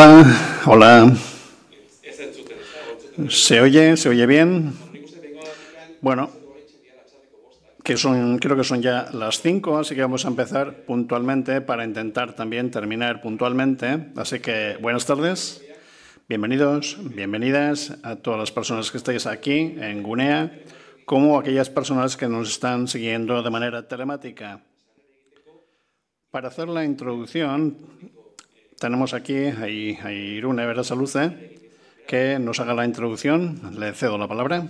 Hola, hola. ¿Se oye? ¿Se oye bien? Bueno, creo que son ya las 5, así que vamos a empezar puntualmente para intentar también terminar puntualmente. Así que buenas tardes, bienvenidos, bienvenidas a todas las personas que estáis aquí en Gunea, como aquellas personas que nos están siguiendo de manera telemática. Para hacer la introducción, tenemos aquí a, Irune Verasaluce que nos haga la introducción. Le cedo la palabra.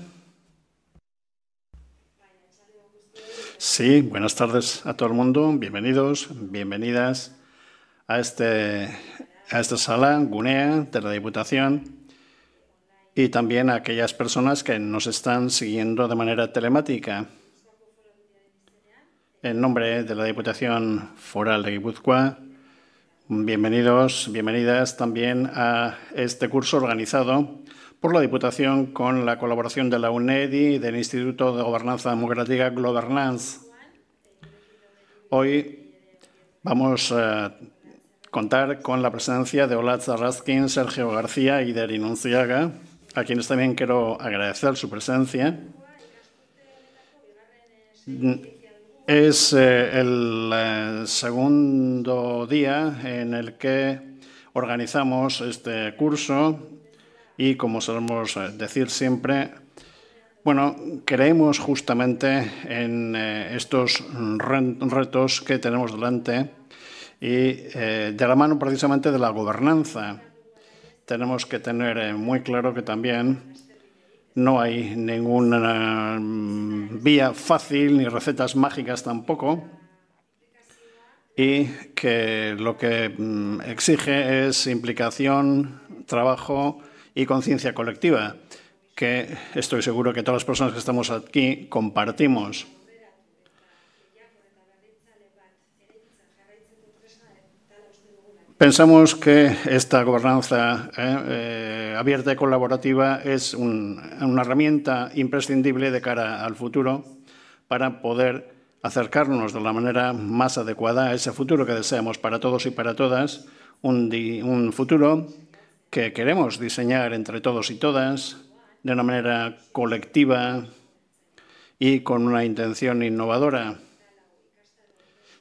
Sí, buenas tardes a todo el mundo. Bienvenidos, bienvenidas a, este, a esta sala, Gunea, de la Diputación, y también a aquellas personas que nos están siguiendo de manera telemática. En nombre de la Diputación Foral de Guipúzcoa, Bienvenidos, bienvenidas también a este curso organizado por la Diputación con la colaboración de la UNED y del Instituto de Gobernanza Democrática Globernance. Hoy vamos a eh, contar con la presencia de Olaz Raskin, Sergio García y de a quienes también quiero agradecer su presencia. Es eh, el eh, segundo día en el que organizamos este curso y como solemos eh, decir siempre, bueno, creemos justamente en estos retos que tenemos delante y de la mano precisamente de la gobernanza. Tenemos que tener muy claro que también no hay ninguna mm, vía fácil ni recetas mágicas tampoco y que lo que mm, exige es implicación, trabajo y conciencia colectiva, que estoy seguro que todas las personas que estamos aquí compartimos. Pensamos que esta gobernanza eh, eh, abierta y colaborativa es una herramienta imprescindible de cara al futuro para poder acercarnos de la manera más adecuada a ese futuro que deseamos para todos y para todas, un futuro que queremos diseñar entre todos y todas de una manera colectiva y con una intención innovadora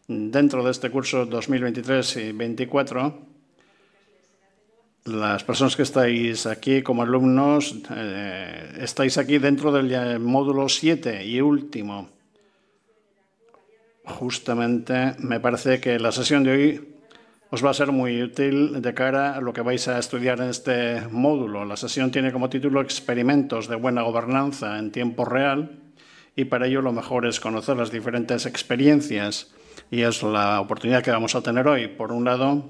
dentro de este curso 2023 y 2024, las personas que estáis aquí como alumnos, eh, estáis aquí dentro del módulo 7 y último. Justamente me parece que la sesión de hoy os va a ser muy útil de cara a lo que vais a estudiar en este módulo. La sesión tiene como título Experimentos de buena gobernanza en tiempo real y para ello lo mejor es conocer las diferentes experiencias y es la oportunidad que vamos a tener hoy. Por un lado,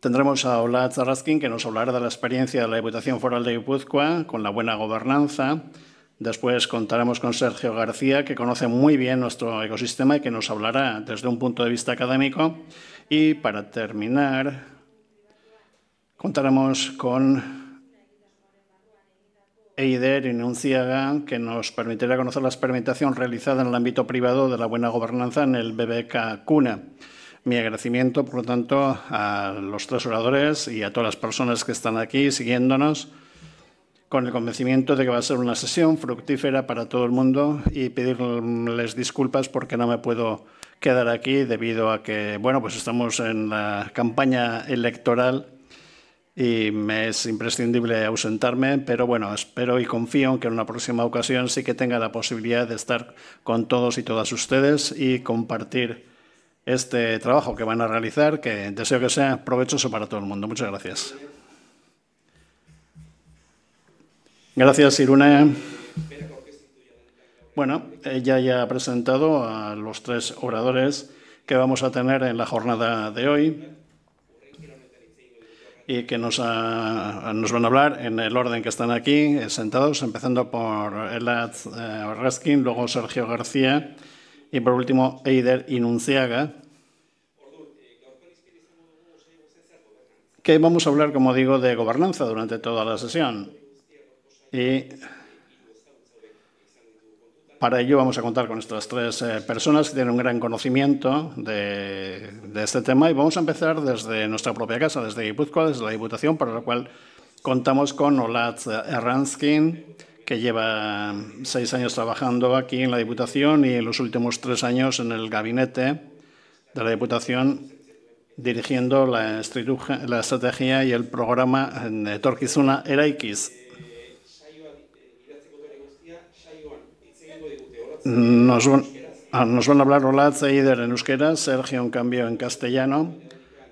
tendremos a Ola Zarrazkin, que nos hablará de la experiencia de la Diputación Foral de Guipúzcoa con la buena gobernanza. Después contaremos con Sergio García, que conoce muy bien nuestro ecosistema y que nos hablará desde un punto de vista académico. Y para terminar, contaremos con EIDER ciaga que nos permitirá conocer la experimentación realizada en el ámbito privado de la buena gobernanza en el BBK CUNA. Mi agradecimiento, por lo tanto, a los tres oradores y a todas las personas que están aquí siguiéndonos con el convencimiento de que va a ser una sesión fructífera para todo el mundo y pedirles disculpas porque no me puedo quedar aquí debido a que, bueno, pues estamos en la campaña electoral y me es imprescindible ausentarme, pero bueno, espero y confío en que en una próxima ocasión sí que tenga la posibilidad de estar con todos y todas ustedes y compartir este trabajo que van a realizar, que deseo que sea provechoso para todo el mundo. Muchas gracias. Gracias, Irune. Bueno, ella ya ha presentado a los tres oradores que vamos a tener en la jornada de hoy y que nos, ah, nos, van a hablar en el orden que están aquí eh, sentados, empezando por Elad eh, Reskin, Raskin, luego Sergio García y por último Eider Inunciaga. Que vamos a hablar, como digo, de gobernanza durante toda la sesión. Y para ello vamos a contar con estas tres eh, personas que tienen un gran conocimiento de, este tema y vamos a empezar desde nuestra propia casa, desde Guipúzcoa, desde la Diputación, para la cual contamos con Olat Erranskin, que lleva seis años trabajando aquí en la Diputación y en los últimos tres años en el gabinete de la Diputación dirigiendo la, estrategia y el programa de eh, Torquizuna Eraikis. Ah, nos, van a hablar Olaz e en euskera, Sergio en cambio en castellano.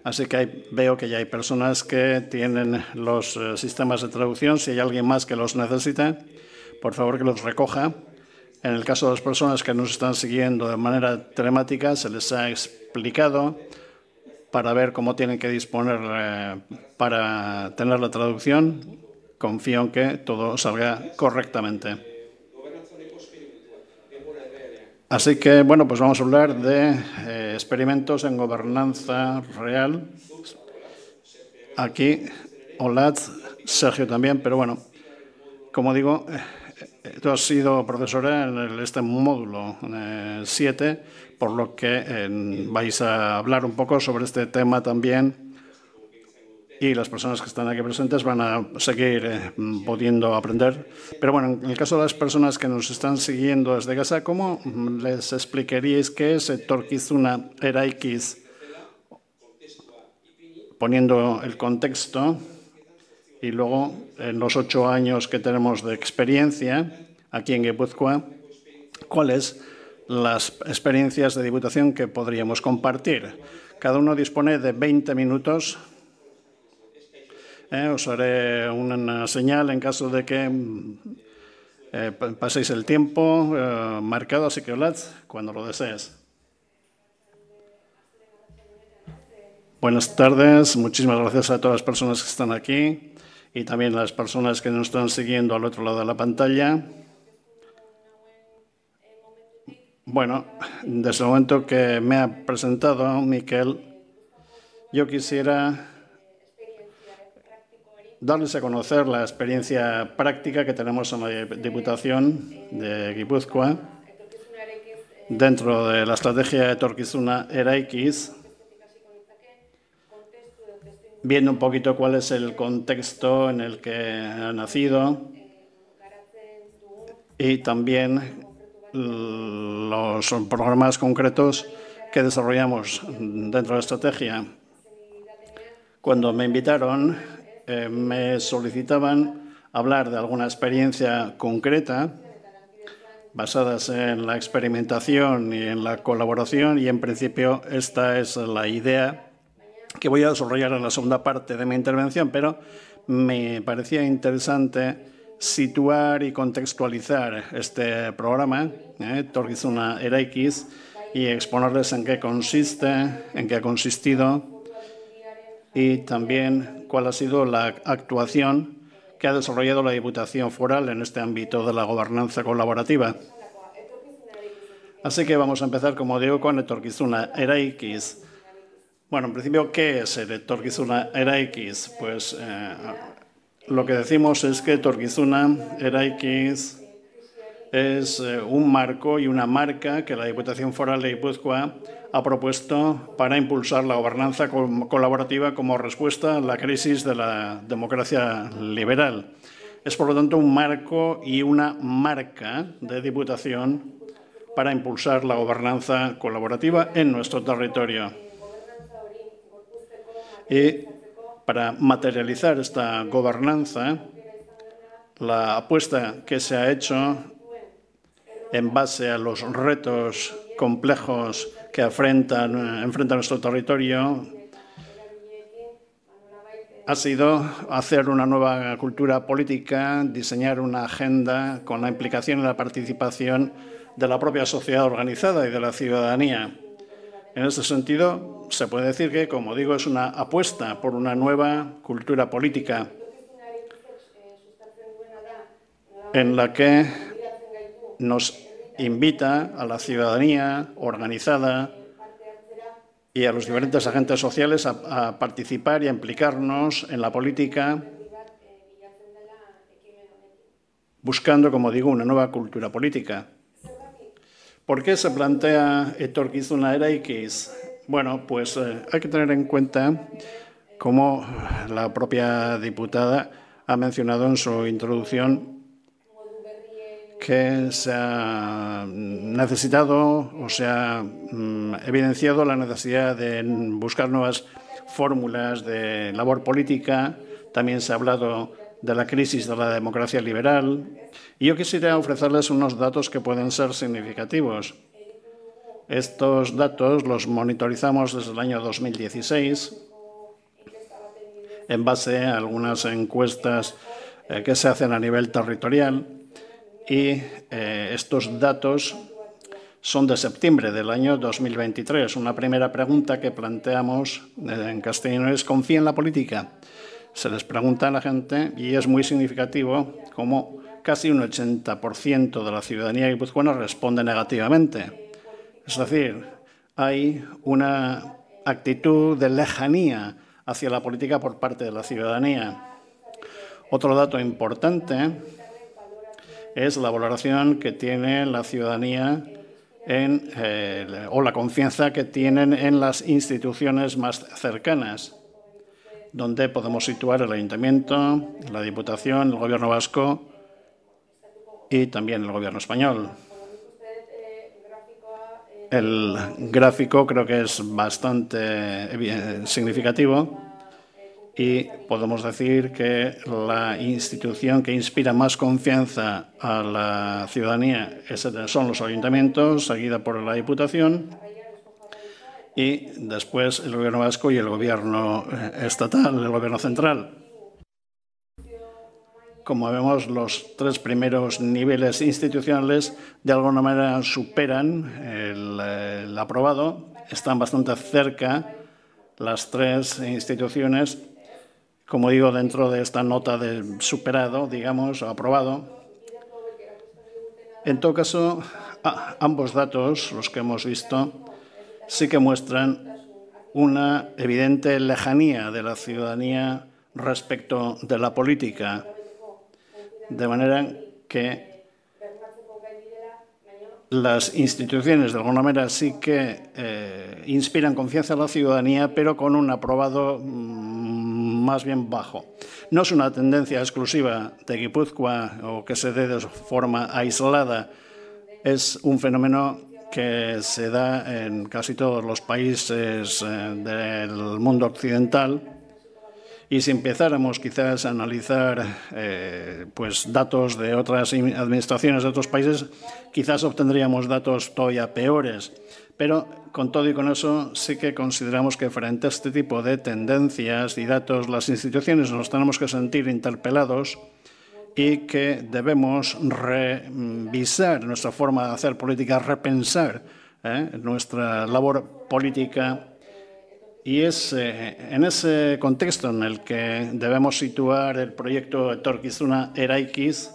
Así que veo que ya hay personas que tienen los eh, sistemas de traducción. Si hay alguien más que los necesita, por favor que los recoja. En el caso de las personas que nos están siguiendo de manera telemática, se les ha explicado para ver cómo tienen que disponer eh, para tener la traducción. Confío en que todo salga correctamente. Así que, bueno, pues vamos a hablar de eh, experimentos en gobernanza real. Aquí, hola, Sergio también, pero bueno, como digo, eh, eh, tú has sido profesora en este módulo 7, por lo que vais a hablar un poco sobre este tema también y las personas que están aquí presentes van a seguir eh, pudiendo aprender. Pero bueno, en el caso de las personas que nos están siguiendo desde casa, ¿cómo les explicaríais qué es Torquizuna Eraikiz? Poniendo el contexto y luego en los ocho años que tenemos de experiencia aquí en Guipúzcoa, ¿cuáles las experiencias de diputación que podríamos compartir? Cada uno dispone de 20 minutos ¿eh? os haré una señal en caso de que mm, eh, paséis el tiempo eh, marcado, así que hablad cuando lo desees. Buenas tardes, muchísimas gracias a todas las personas que están aquí y también a las personas que nos están siguiendo al otro lado de la pantalla. Bueno, desde el momento que me ha presentado Miquel, yo quisiera darles a conocer la experiencia práctica que tenemos en la Diputación de Guipúzcoa dentro de la estrategia de Torquizuna Eraikis, viendo un poquito cuál es el contexto en el que ha nacido y también los programas concretos que desarrollamos dentro de la estrategia. Cuando me invitaron eh, me solicitaban hablar de alguna experiencia concreta basadas en la experimentación y en la colaboración y en principio esta es la idea que voy a desarrollar en la segunda parte de mi intervención, pero me parecía interesante situar y contextualizar este programa, eh, Torgizuna y exponerles en qué consiste, en qué ha consistido y también cuál ha sido la actuación que ha desarrollado la Diputación Foral en este ámbito de la gobernanza colaborativa. Así que vamos a empezar, como digo, con etorkizuna eraikiz. Bueno, en principio, ¿qué es el etorkizuna eraikiz? Pues eh, lo que decimos es que etorkizuna eraikiz es eh, un marco y una marca que la Diputación Foral de Guipúzcoa ha propuesto para impulsar la gobernanza colaborativa como respuesta a la crisis de la democracia liberal. Es, por lo tanto, un marco y una marca de Diputación para impulsar la gobernanza colaborativa en nuestro territorio. Y para materializar esta gobernanza, la apuesta que se ha hecho en base a los retos complejos que eh, enfrenta nuestro territorio ha sido hacer una nueva cultura política, diseñar una agenda con la implicación y la participación de la propia sociedad organizada y de la ciudadanía. En este sentido, se puede decir que, como digo, es una apuesta por una nueva cultura política en la que nos invita a la ciudadanía organizada y a los diferentes agentes sociales a, participar y a implicarnos en la política, buscando, como digo, una nueva cultura política. ¿Por qué se plantea era x Bueno, pues eh, hay que tener en cuenta, como la propia diputada ha mencionado en su introducción, que se ha necesitado o se ha mm, evidenciado la necesidad de buscar nuevas fórmulas de labor política. También se ha hablado de la crisis de la democracia liberal. Y yo quisiera ofrecerles unos datos que pueden ser significativos. Estos datos los monitorizamos desde el año 2016 en base a algunas encuestas eh, que se hacen a nivel territorial y eh, estos datos son de septiembre del año 2023. Una primera pregunta que planteamos eh, en castellano es, ¿confía en la política? Se les pregunta a la gente y es muy significativo como casi un 80% de la ciudadanía guipuzcoana responde negativamente. Es decir, hay una actitud de lejanía hacia la política por parte de la ciudadanía. Otro dato importante es la valoración que tiene la ciudadanía eh, o la confianza que tienen en las instituciones más cercanas, donde podemos situar el ayuntamiento, la Diputación, el Gobierno vasco y también el Gobierno español. El gráfico creo que es bastante eh, significativo y podemos decir que la institución que inspira más confianza a la ciudadanía son los ayuntamientos, seguida por la Diputación y después el gobierno vasco y el gobierno eh, estatal, el gobierno central. Como vemos, los tres primeros niveles institucionales de alguna manera superan el, aprobado, están bastante cerca las tres instituciones como digo, dentro de esta nota de superado, digamos, aprobado. En todo caso, ambos datos, los que hemos visto, sí que muestran una evidente lejanía de la ciudadanía respecto de la política, de manera que las instituciones de alguna manera sí que eh, inspiran confianza a la ciudadanía, pero con un aprobado mm, más bien bajo. No es una tendencia exclusiva de Guipúzcoa o que se dé de forma aislada, es un fenómeno que se da en casi todos los países eh, del mundo occidental. Y si empezáramos quizás a analizar eh, pues datos de otras administraciones de otros países, quizás obtendríamos datos todavía peores. Pero con todo y con eso, sí que consideramos que frente a este tipo de tendencias y datos, las instituciones nos tenemos que sentir interpelados y que debemos revisar nuestra forma de hacer política, repensar ¿eh? nuestra labor política. Y es eh, en ese contexto en el que debemos situar el proyecto Torquizuna Eraikis,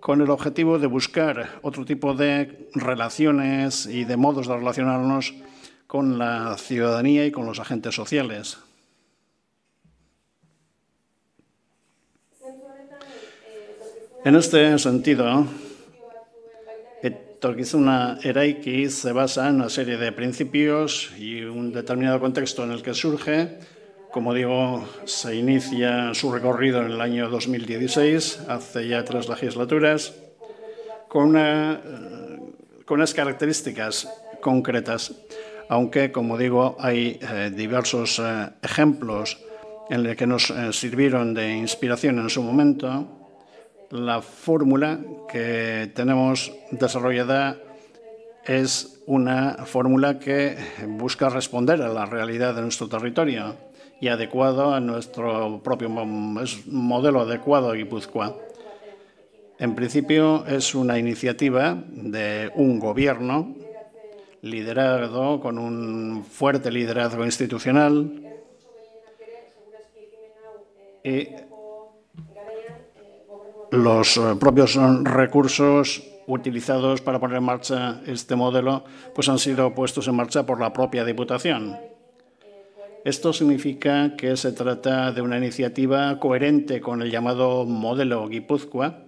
con el objetivo de buscar otro tipo de relaciones y de modos de relacionarnos con la ciudadanía y con los agentes sociales. En este sentido, una Eraiki se basa en una serie de principios y un determinado contexto en el que surge, como digo, se inicia su recorrido en el año 2016, hace ya tres legislaturas, eh, con, unas características concretas, aunque, como digo, hay eh, diversos eh, ejemplos en los que nos sirvieron de inspiración en su momento. La fórmula que tenemos desarrollada es una fórmula que busca responder a la realidad de nuestro territorio y adecuado a nuestro propio modelo adecuado Guipúzcoa. En principio es una iniciativa de un gobierno liderado con un fuerte liderazgo institucional y los eh, propios recursos utilizados para poner en marcha este modelo pues han sido puestos en marcha por la propia Diputación. Esto significa que se trata de una iniciativa coherente con el llamado modelo Guipúzcoa,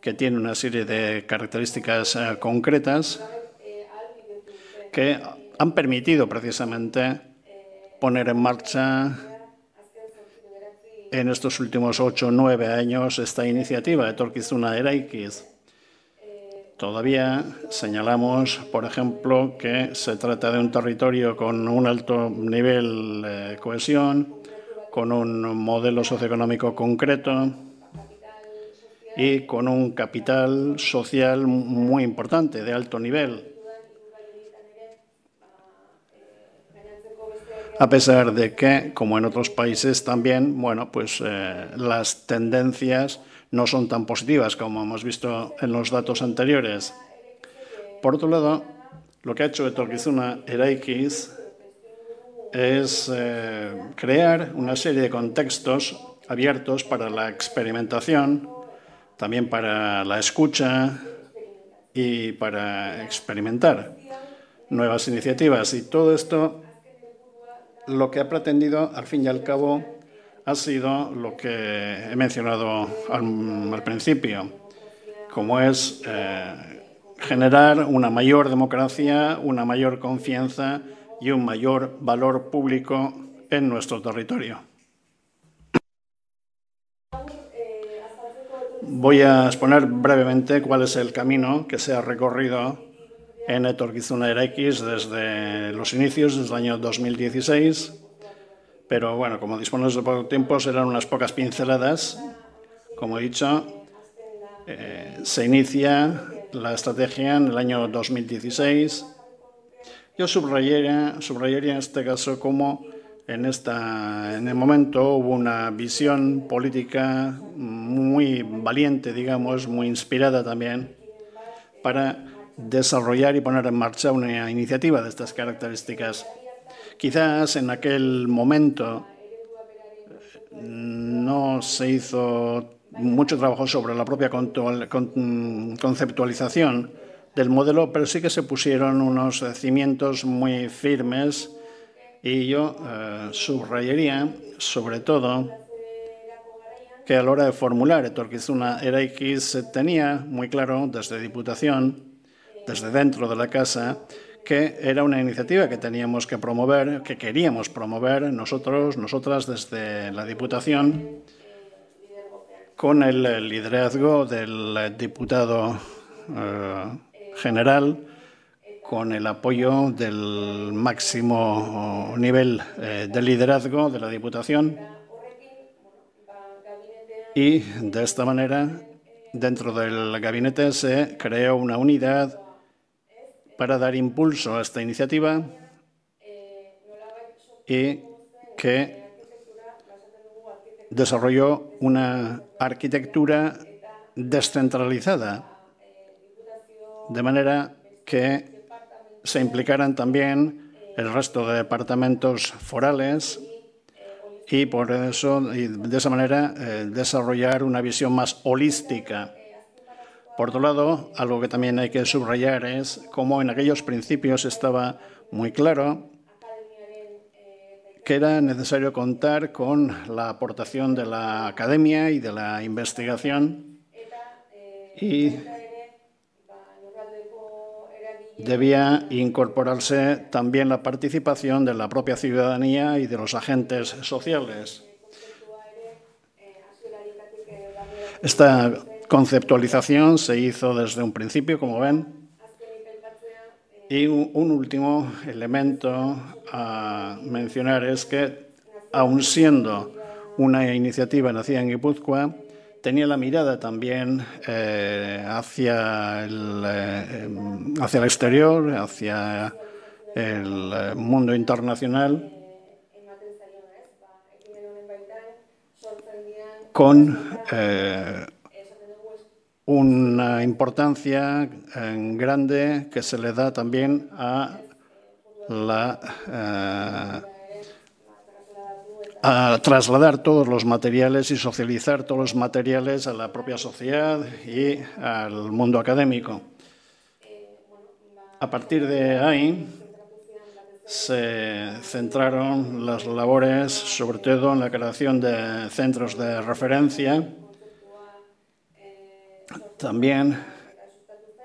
que tiene una serie de características eh, concretas que han permitido precisamente poner en marcha en estos últimos ocho o nueve años esta iniciativa de Torquizuna Eraikiz. Todavía señalamos, por ejemplo, que se trata de un territorio con un alto nivel de cohesión, con un modelo socioeconómico concreto y con un capital social muy importante, de alto nivel. A pesar de que, como en otros países también, bueno, pues eh, las tendencias no son tan positivas como hemos visto en los datos anteriores. Por otro lado, lo que ha hecho Torquizuna Eraikis es eh, crear una serie de contextos abiertos para la experimentación, también para la escucha y para experimentar nuevas iniciativas. Y todo esto lo que ha pretendido, al fin y al cabo, ha sido lo que he mencionado al, principio, como es eh, generar una mayor democracia, una mayor confianza y un mayor valor público en nuestro territorio. Voy a exponer brevemente cuál es el camino que se ha recorrido en Etorquizuna RX desde los inicios, desde el año 2016 pero bueno, como disponemos de poco tiempo, serán unas pocas pinceladas. Como he dicho, eh, se inicia la estrategia en el año 2016. Yo subrayaría, subrayaría en este caso como en, en el momento hubo una visión política muy valiente, digamos, muy inspirada también para desarrollar y poner en marcha una iniciativa de estas características. Quizás en aquel momento eh, no se hizo mucho trabajo sobre la propia conceptualización del modelo, pero sí que se pusieron unos cimientos muy firmes y yo eh, subrayaría sobre todo que a la hora de formular Etorquizuna que se tenía muy claro desde Diputación, desde dentro de la casa, que era una iniciativa que teníamos que promover, que queríamos promover nosotros, nosotras desde la Diputación, con el liderazgo del diputado eh, general, con el apoyo del máximo nivel eh, de liderazgo de la Diputación. Y de esta manera, dentro del gabinete se creó una unidad para dar impulso a esta iniciativa y que desarrolló una arquitectura descentralizada, de manera que se implicaran también el resto de departamentos forales y por eso de esa manera eh, desarrollar una visión más holística por otro lado, algo que también hay que subrayar es cómo en aquellos principios estaba muy claro que era necesario contar con la aportación de la academia y de la investigación y debía incorporarse también la participación de la propia ciudadanía y de los agentes sociales. Esta conceptualización se hizo desde un principio, como ven. Y un último elemento a mencionar es que, aun siendo una iniciativa nacida en Guipúzcoa, tenía la mirada también eh, hacia, el, eh, hacia el exterior, hacia el eh, mundo internacional, con una importancia eh, grande que se le da también a la eh, a trasladar todos los materiales y socializar todos los materiales a la propia sociedad y al mundo académico. A partir de ahí se centraron las labores sobre todo en la creación de centros de referencia también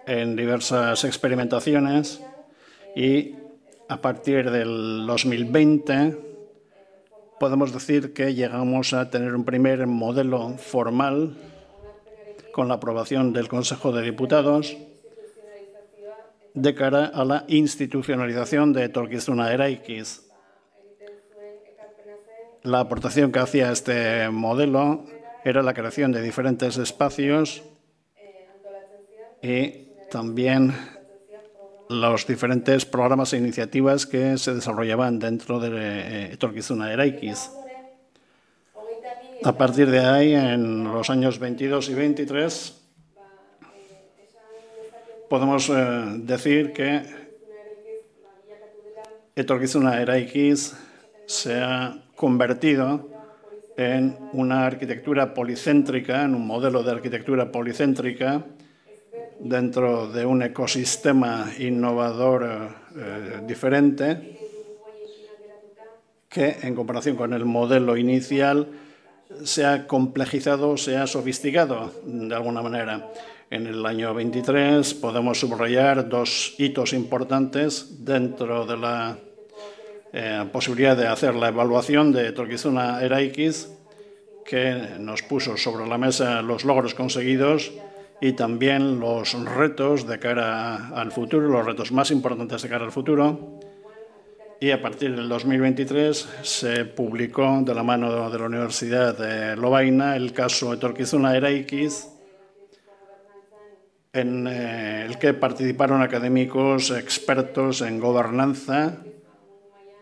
en diversas experimentaciones y a partir del 2020 podemos decir que llegamos a tener un primer modelo formal con la aprobación del Consejo de Diputados de cara a la institucionalización de Torquizuna Eraikis. La aportación que hacía este modelo era la creación de diferentes espacios y también los diferentes programas e iniciativas que se desarrollaban dentro de eh, Torquizuna Eraikiz. A partir de ahí, en los años 22 y 23, podemos eh, decir que Etorquizuna X se ha convertido en una arquitectura policéntrica, en un modelo de arquitectura policéntrica dentro de un ecosistema innovador eh, diferente que en comparación con el modelo inicial se ha complejizado, se ha sofisticado de alguna manera. En el año 23 podemos subrayar dos hitos importantes dentro de la eh, posibilidad de hacer la evaluación de Torquizuna X que nos puso sobre la mesa los logros conseguidos y también los retos de cara al futuro, los retos más importantes de cara al futuro. Y a partir del 2023 se publicó de la mano de la Universidad de Lovaina el caso de Torquizuna Eraikiz, en eh, el que participaron académicos expertos en gobernanza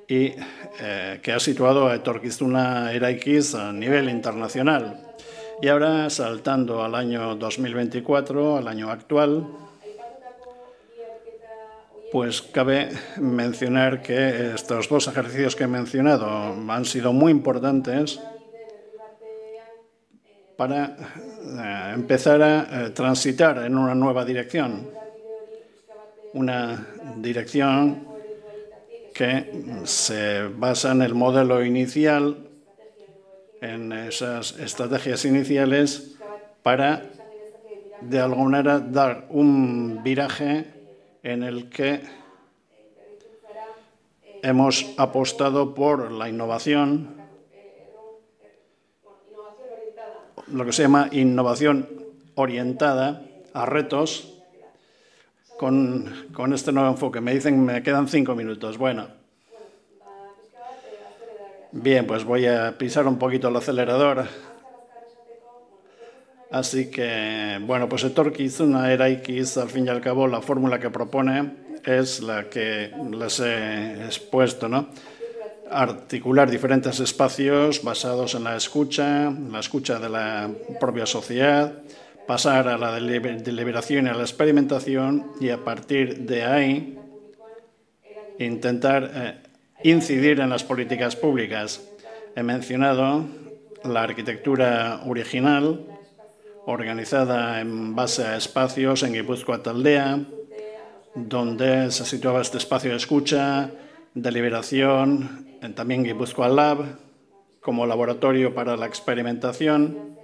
y eh, que ha situado a Torquizuna Eraikiz a nivel internacional. Y ahora saltando al año 2024, al año actual, pues cabe mencionar que estos dos ejercicios que he mencionado han sido muy importantes para eh, empezar a eh, transitar en una nueva dirección, una dirección que se basa en el modelo inicial en esas estrategias iniciales para de alguna manera dar un viraje en el que hemos apostado por la innovación, lo que se llama innovación orientada a retos, con, con este nuevo enfoque. Me dicen, me quedan cinco minutos. Bueno. Bien, pues voy a pisar un poquito el acelerador. Así que, bueno, pues el hizo una era X, al fin y al cabo, la fórmula que propone es la que les he expuesto, ¿no? Articular diferentes espacios basados en la escucha, la escucha de la propia sociedad, pasar a la deliberación y a la experimentación y a partir de ahí intentar eh, incidir en las políticas públicas. He mencionado la arquitectura original, organizada en base a espacios en Guipúzcoa Taldea, donde se situaba este espacio de escucha, deliberación, también Guipúzcoa Lab, como laboratorio para la experimentación,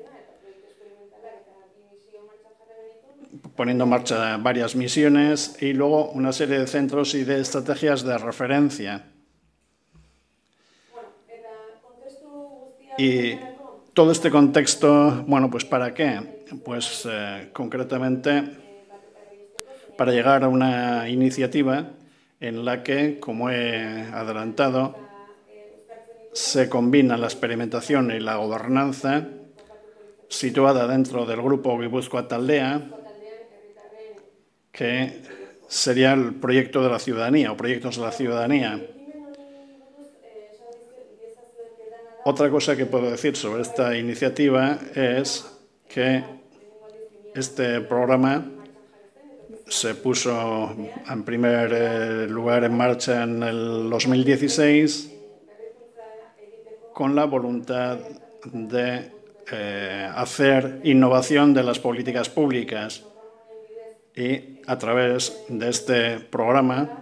poniendo en marcha varias misiones y luego una serie de centros y de estrategias de referencia Y todo este contexto, bueno, pues ¿para qué? Pues eh, concretamente para llegar a una iniciativa en la que, como he adelantado, se combina la experimentación y la gobernanza situada dentro del grupo Guipúzcoa Taldea, que sería el proyecto de la ciudadanía o proyectos de la ciudadanía Otra cosa que puedo decir sobre esta iniciativa es que este programa se puso en primer eh, lugar en marcha en el 2016 con la voluntad de eh, hacer innovación de las políticas públicas y a través de este programa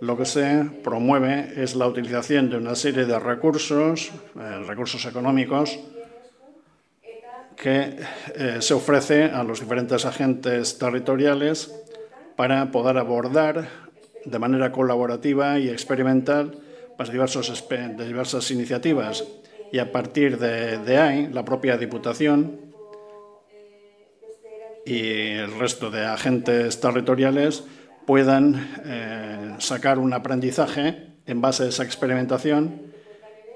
lo que se promueve es la utilización de una serie de recursos, eh, recursos económicos, que eh, se ofrece a los diferentes agentes territoriales para poder abordar de manera colaborativa y experimental pues, diversas iniciativas. Y a partir de ahí, la propia Diputación y el resto de agentes territoriales puedan eh, sacar un aprendizaje en base a esa experimentación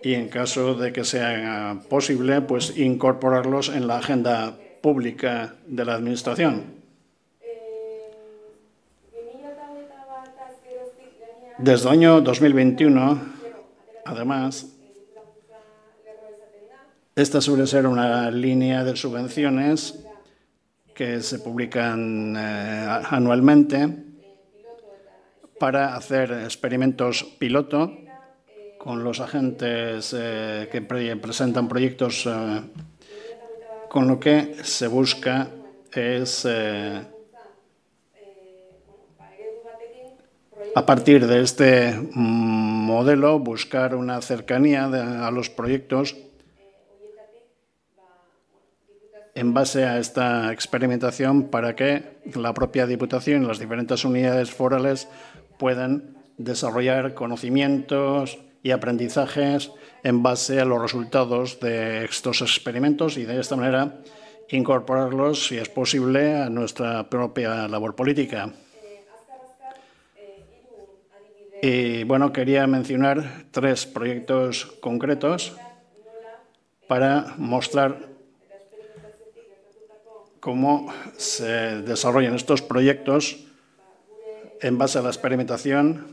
y en caso de que sea posible, pues incorporarlos en la agenda pública de la Administración. Desde el año 2021, además, esta suele ser una línea de subvenciones que se publican eh, anualmente para hacer experimentos piloto con los agentes eh, que presentan proyectos, eh, con lo que se busca es, eh, a partir de este mm, modelo, buscar una cercanía a los proyectos en base a esta experimentación para que la propia Diputación y las diferentes unidades forales pueden desarrollar conocimientos y aprendizajes en base a los resultados de estos experimentos y de esta manera incorporarlos, si es posible, a nuestra propia labor política. Y bueno, quería mencionar tres proyectos concretos para mostrar cómo se desarrollan estos proyectos en base a la experimentación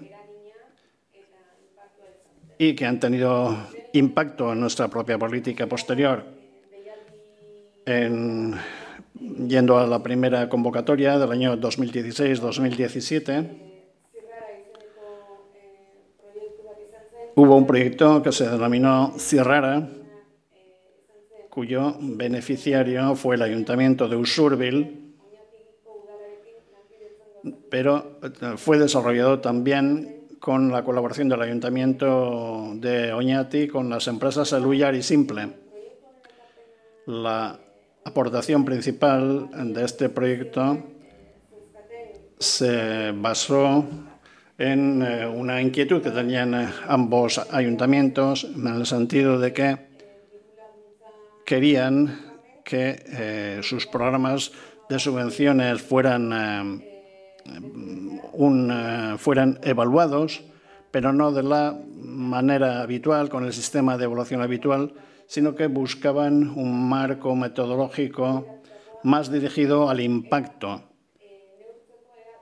y que han tenido impacto en nuestra propia política posterior. yendo a la primera convocatoria del año 2016-2017, hubo un proyecto que se denominó Cierrara, cuyo beneficiario fue el Ayuntamiento de Usurbil, pero eh, fue desarrollado también con la colaboración del Ayuntamiento de Oñati con las empresas Aluyar y Simple. La aportación principal de este proyecto se basó en eh, una inquietud que tenían eh, ambos ayuntamientos en el sentido de que querían que sus programas de subvenciones fueran eh, fueran evaluados, pero no de la manera habitual, con el sistema de evaluación habitual, sino que buscaban un marco metodológico más dirigido al impacto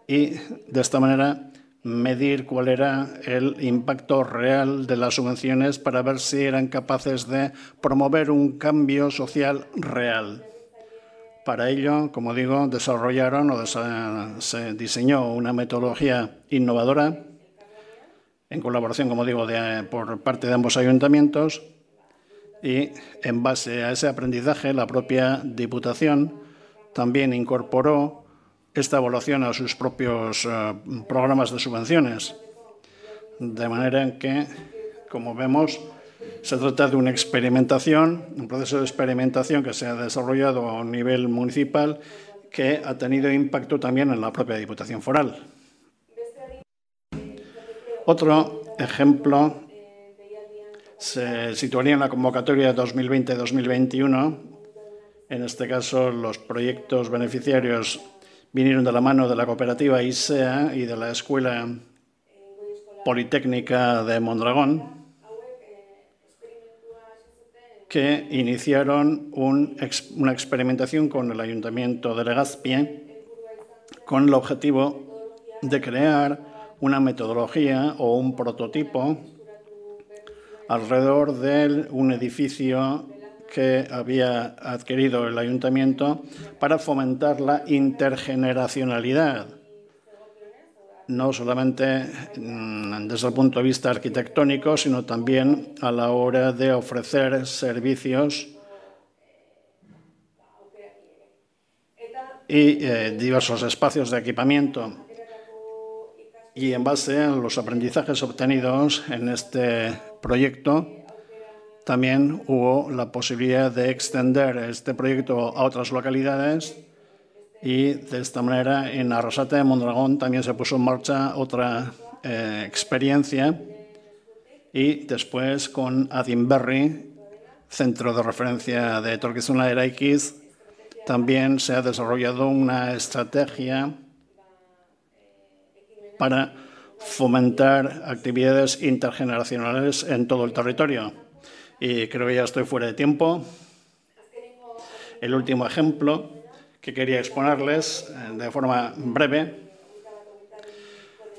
y de esta manera medir cuál era el impacto real de las subvenciones para ver si eran capaces de promover un cambio social real. Para ello, como digo, desarrollaron o se diseñó una metodología innovadora en colaboración, como digo, por parte de ambos ayuntamientos y en base a ese aprendizaje la propia Diputación también incorporó esta evaluación a sus propios eh, programas de subvenciones. De manera que, como vemos, se trata de una experimentación, un proceso de experimentación que se ha desarrollado a un nivel municipal que ha tenido impacto también en la propia Diputación Foral. Otro ejemplo se situaría en la convocatoria 2020-2021. En este caso, los proyectos beneficiarios vinieron de la mano de la cooperativa ISEA y de la Escuela Politécnica de Mondragón que iniciaron una experimentación con el ayuntamiento de Legazpie con el objetivo de crear una metodología o un prototipo alrededor de un edificio que había adquirido el ayuntamiento para fomentar la intergeneracionalidad no solamente mm, desde el punto de vista arquitectónico, sino también a la hora de ofrecer servicios y eh, diversos espacios de equipamiento. Y en base a los aprendizajes obtenidos en este proyecto, también hubo la posibilidad de extender este proyecto a otras localidades y de esta manera en Arrasate de Mondragón también se puso en marcha otra eh, experiencia y después con Adinberry centro de referencia de Torquizuna X también se ha desarrollado una estrategia para fomentar actividades intergeneracionales en todo el territorio. Y creo que ya estoy fuera de tiempo. El último ejemplo que quería exponerles eh, de forma breve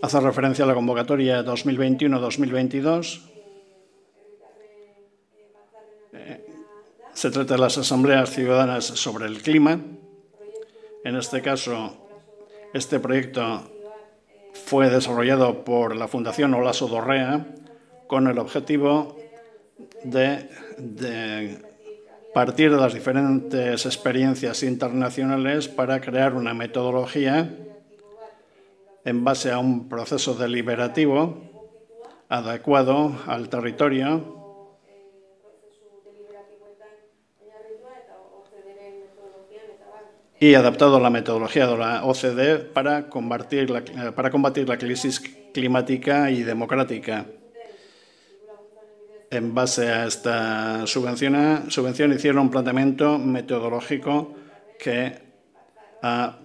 hace referencia a la convocatoria 2021-2022. Eh, se trata de las asambleas ciudadanas sobre el clima. En este caso, este proyecto fue desarrollado por la Fundación Olaso Dorrea con el objetivo de, de partir de las diferentes experiencias internacionales para crear una metodología en base a un proceso deliberativo adecuado al territorio y adaptado a la metodología de la OCDE para combatir la, eh, para combatir la crisis climática y democrática. En base a esta subvención, subvención hicieron un planteamiento metodológico que ha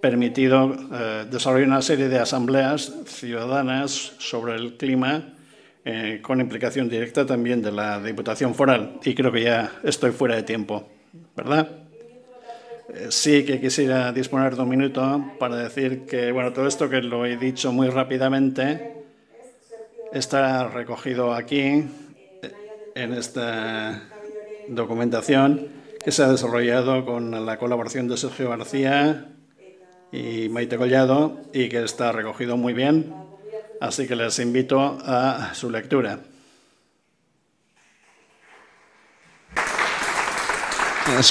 permitido eh, desarrollar una serie de asambleas ciudadanas sobre el clima eh, con implicación directa también de la Diputación Foral. Y creo que ya estoy fuera de tiempo, ¿verdad? Eh, sí que quisiera disponer de un minuto para decir que, bueno, todo esto que lo he dicho muy rápidamente, Está recogido aquí en esta documentación que se ha desarrollado con la colaboración de Sergio García y Maite Collado y que está recogido muy bien, así que les invito a su lectura.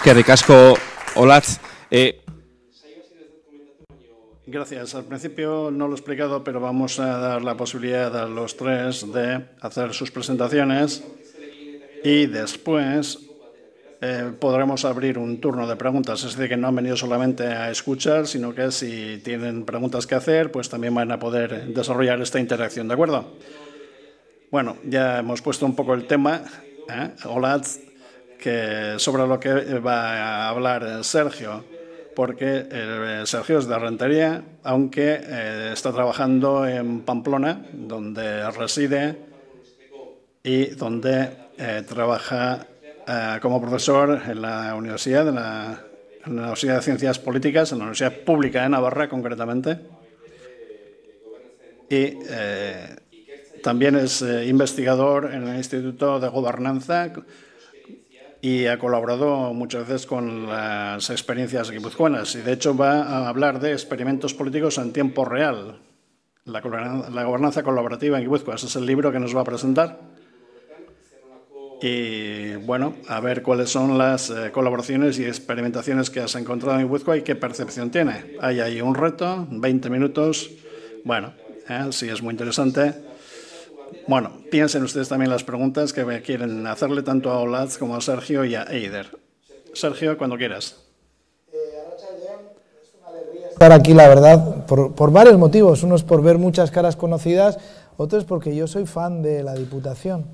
que casco Eh, Gracias. Al principio no lo he explicado, pero vamos a dar la posibilidad a los tres de hacer sus presentaciones y después eh, podremos abrir un turno de preguntas. Es decir, que no han venido solamente a escuchar, sino que si tienen preguntas que hacer, pues también van a poder desarrollar esta interacción. ¿De acuerdo? Bueno, ya hemos puesto un poco el tema. ¿eh? Hola, que sobre lo que va a hablar Sergio porque eh, Sergio es de Rentería, aunque eh, está trabajando en Pamplona, donde reside y donde eh, trabaja como profesor en la Universidad, en la, Universidad de Ciencias Políticas, en la Universidad Pública de Navarra concretamente. Y también es investigador en el Instituto de Gobernanza y ha colaborado muchas veces con las experiencias guipuzcoanas y de hecho va a hablar de experimentos políticos en tiempo real, la, gobernanza colaborativa en Guipúzcoa. Ese es el libro que nos va a presentar. Y bueno, a ver cuáles son las eh, colaboraciones y experimentaciones que has encontrado en Guipúzcoa y qué percepción tiene. Hay ahí un reto, 20 minutos. Bueno, eh, sí es muy interesante. Bueno, piensen ustedes también las preguntas que quieren hacerle tanto a Olaz como a Sergio y a Eider. Sergio, cuando quieras. Estar aquí, la verdad, por, varios motivos. Unos por ver muchas caras conocidas, otros porque yo soy fan de la Diputación.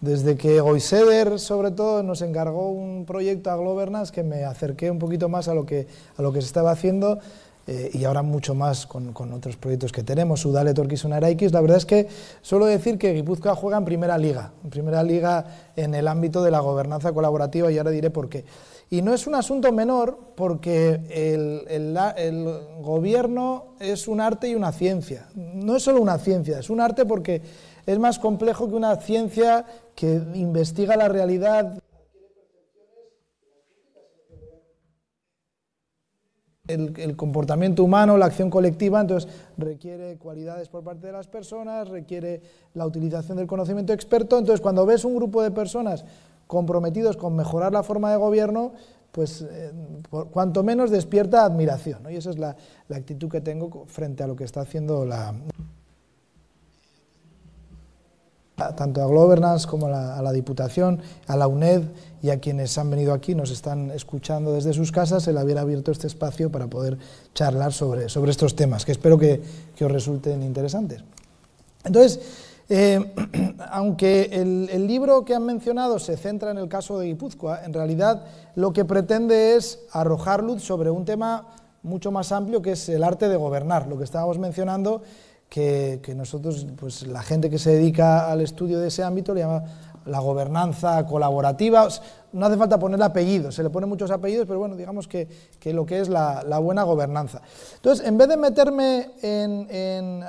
Desde que Goiseder, sobre todo, nos encargó un proyecto a Globernas que me acerqué un poquito más a lo que, a lo que se estaba haciendo, eh, y ahora mucho más con, otros proyectos que tenemos, Udale, y Eraikis, la verdad es que suelo decir que Guipúzcoa juega en primera liga, en primera liga en el ámbito de la gobernanza colaborativa y ahora diré por qué. Y no es un asunto menor porque el, el, gobierno es un arte y una ciencia. No es solo una ciencia, es un arte porque es más complejo que una ciencia que investiga la realidad el, comportamiento humano, la acción colectiva, entonces requiere cualidades por parte de las personas, requiere la utilización del conocimiento experto, entonces cuando ves un grupo de personas comprometidos con mejorar la forma de gobierno, pues eh, cuanto menos despierta admiración, y esa es la actitud que tengo frente a lo que está haciendo la tanto a Globernance como a la, Diputación, a la UNED y a quienes han venido aquí, nos están escuchando desde sus casas, el haber abierto este espacio para poder charlar sobre, sobre estos temas, que espero que, os resulten interesantes. Entonces, eh, aunque el, el, libro que han mencionado se centra en el caso de Guipúzcoa, en realidad lo que pretende es arrojar luz sobre un tema mucho más amplio que es el arte de gobernar, lo que estábamos mencionando que, nosotros, pues la gente que se dedica al estudio de ese ámbito le llama la gobernanza colaborativa. No hace falta poner apellidos, se le ponen muchos apellidos, pero bueno, digamos que, lo que es la, buena gobernanza. Entonces, en vez de meterme en,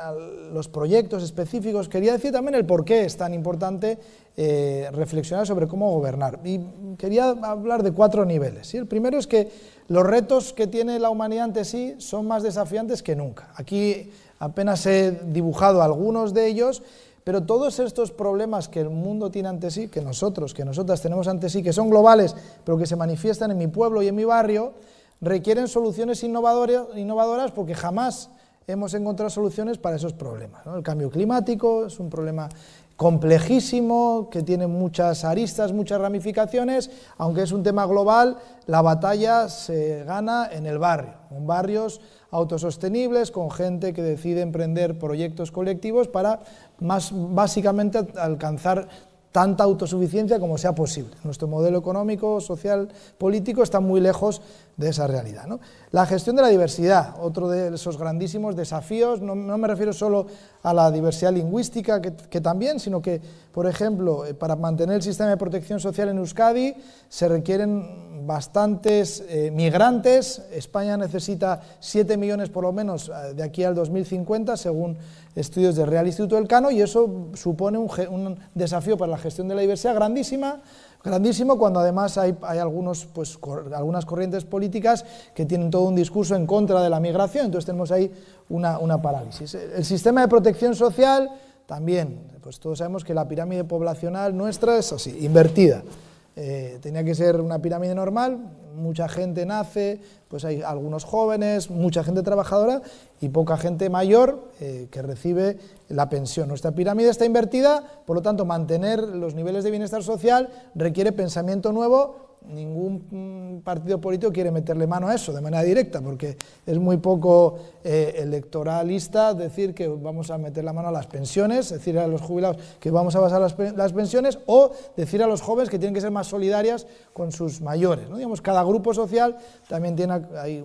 los proyectos específicos, quería decir también el por qué es tan importante eh, reflexionar sobre cómo gobernar. Y quería hablar de cuatro niveles. ¿sí? El primero es que los retos que tiene la humanidad ante sí son más desafiantes que nunca. Aquí Apenas he dibujado algunos de ellos, pero todos estos problemas que el mundo tiene ante sí, que nosotros, que nosotras tenemos ante sí, que son globales, pero que se manifiestan en mi pueblo y en mi barrio, requieren soluciones innovadoras porque jamás hemos encontrado soluciones para esos problemas. El cambio climático es un problema complejísimo, que tiene muchas aristas, muchas ramificaciones, aunque es un tema global, la batalla se gana en el barrio, en barrios autosostenibles, con gente que decide emprender proyectos colectivos para más básicamente alcanzar tanta autosuficiencia como sea posible. Nuestro modelo económico, social, político está muy lejos de esa realidad. La gestión de la diversidad, otro de esos grandísimos desafíos, no, me refiero solo a la diversidad lingüística, que, también, sino que, por ejemplo, eh, para mantener el sistema de protección social en Euskadi se requieren bastantes eh, migrantes. España necesita 7 millones por lo menos eh, de aquí al 2050, según estudios del Real Instituto del Cano, y eso supone un, desafío para la gestión de la diversidad grandísima grandísimo cuando además hay, hay algunos, pues, algunas corrientes políticas que tienen todo un discurso en contra de la migración, entonces tenemos ahí una, una parálisis. el sistema de protección social también, pues todos sabemos que la pirámide poblacional nuestra es así, invertida. Eh, tenía que ser una pirámide normal, mucha gente nace, pues hay algunos jóvenes, mucha gente trabajadora y poca gente mayor eh, que recibe la pensión. Nuestra pirámide está invertida, por lo tanto mantener los niveles de bienestar social requiere pensamiento nuevo ningún mm, partido político quiere meterle mano a eso de manera directa, porque es muy poco eh, electoralista decir que vamos a meter la mano a las pensiones, decir a los jubilados que vamos a basar las, pensiones, o decir a los jóvenes que tienen que ser más solidarias con sus mayores. ¿no? Digamos, cada grupo social también tiene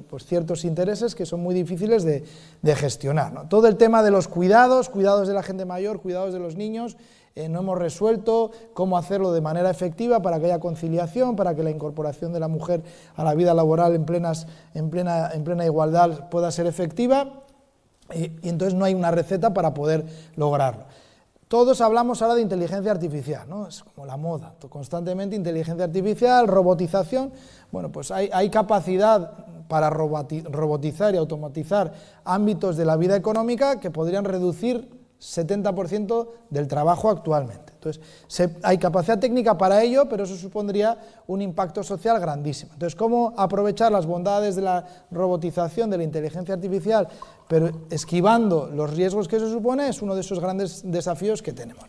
pues, ciertos intereses que son muy difíciles de, gestionar. ¿no? Todo el tema de los cuidados, cuidados de la gente mayor, cuidados de los niños, eh, no hemos resuelto cómo hacerlo de manera efectiva para que haya conciliación, para que la incorporación de la mujer a la vida laboral en, plenas, en, plena, en plena igualdad pueda ser efectiva, y entonces no hay una receta para poder lograrlo. Todos hablamos ahora de inteligencia artificial, ¿no? Es como la moda, constantemente inteligencia artificial, robotización. Bueno, pues hay, hay capacidad para robotizar y automatizar ámbitos de la vida económica que podrían reducir 70% del trabajo actualmente. Entonces, hay capacidad técnica para ello, pero eso supondría un impacto social grandísimo. Entonces, ¿cómo aprovechar las bondades de la robotización, de la inteligencia artificial, pero esquivando los riesgos que eso supone? Es uno de esos grandes desafíos que tenemos.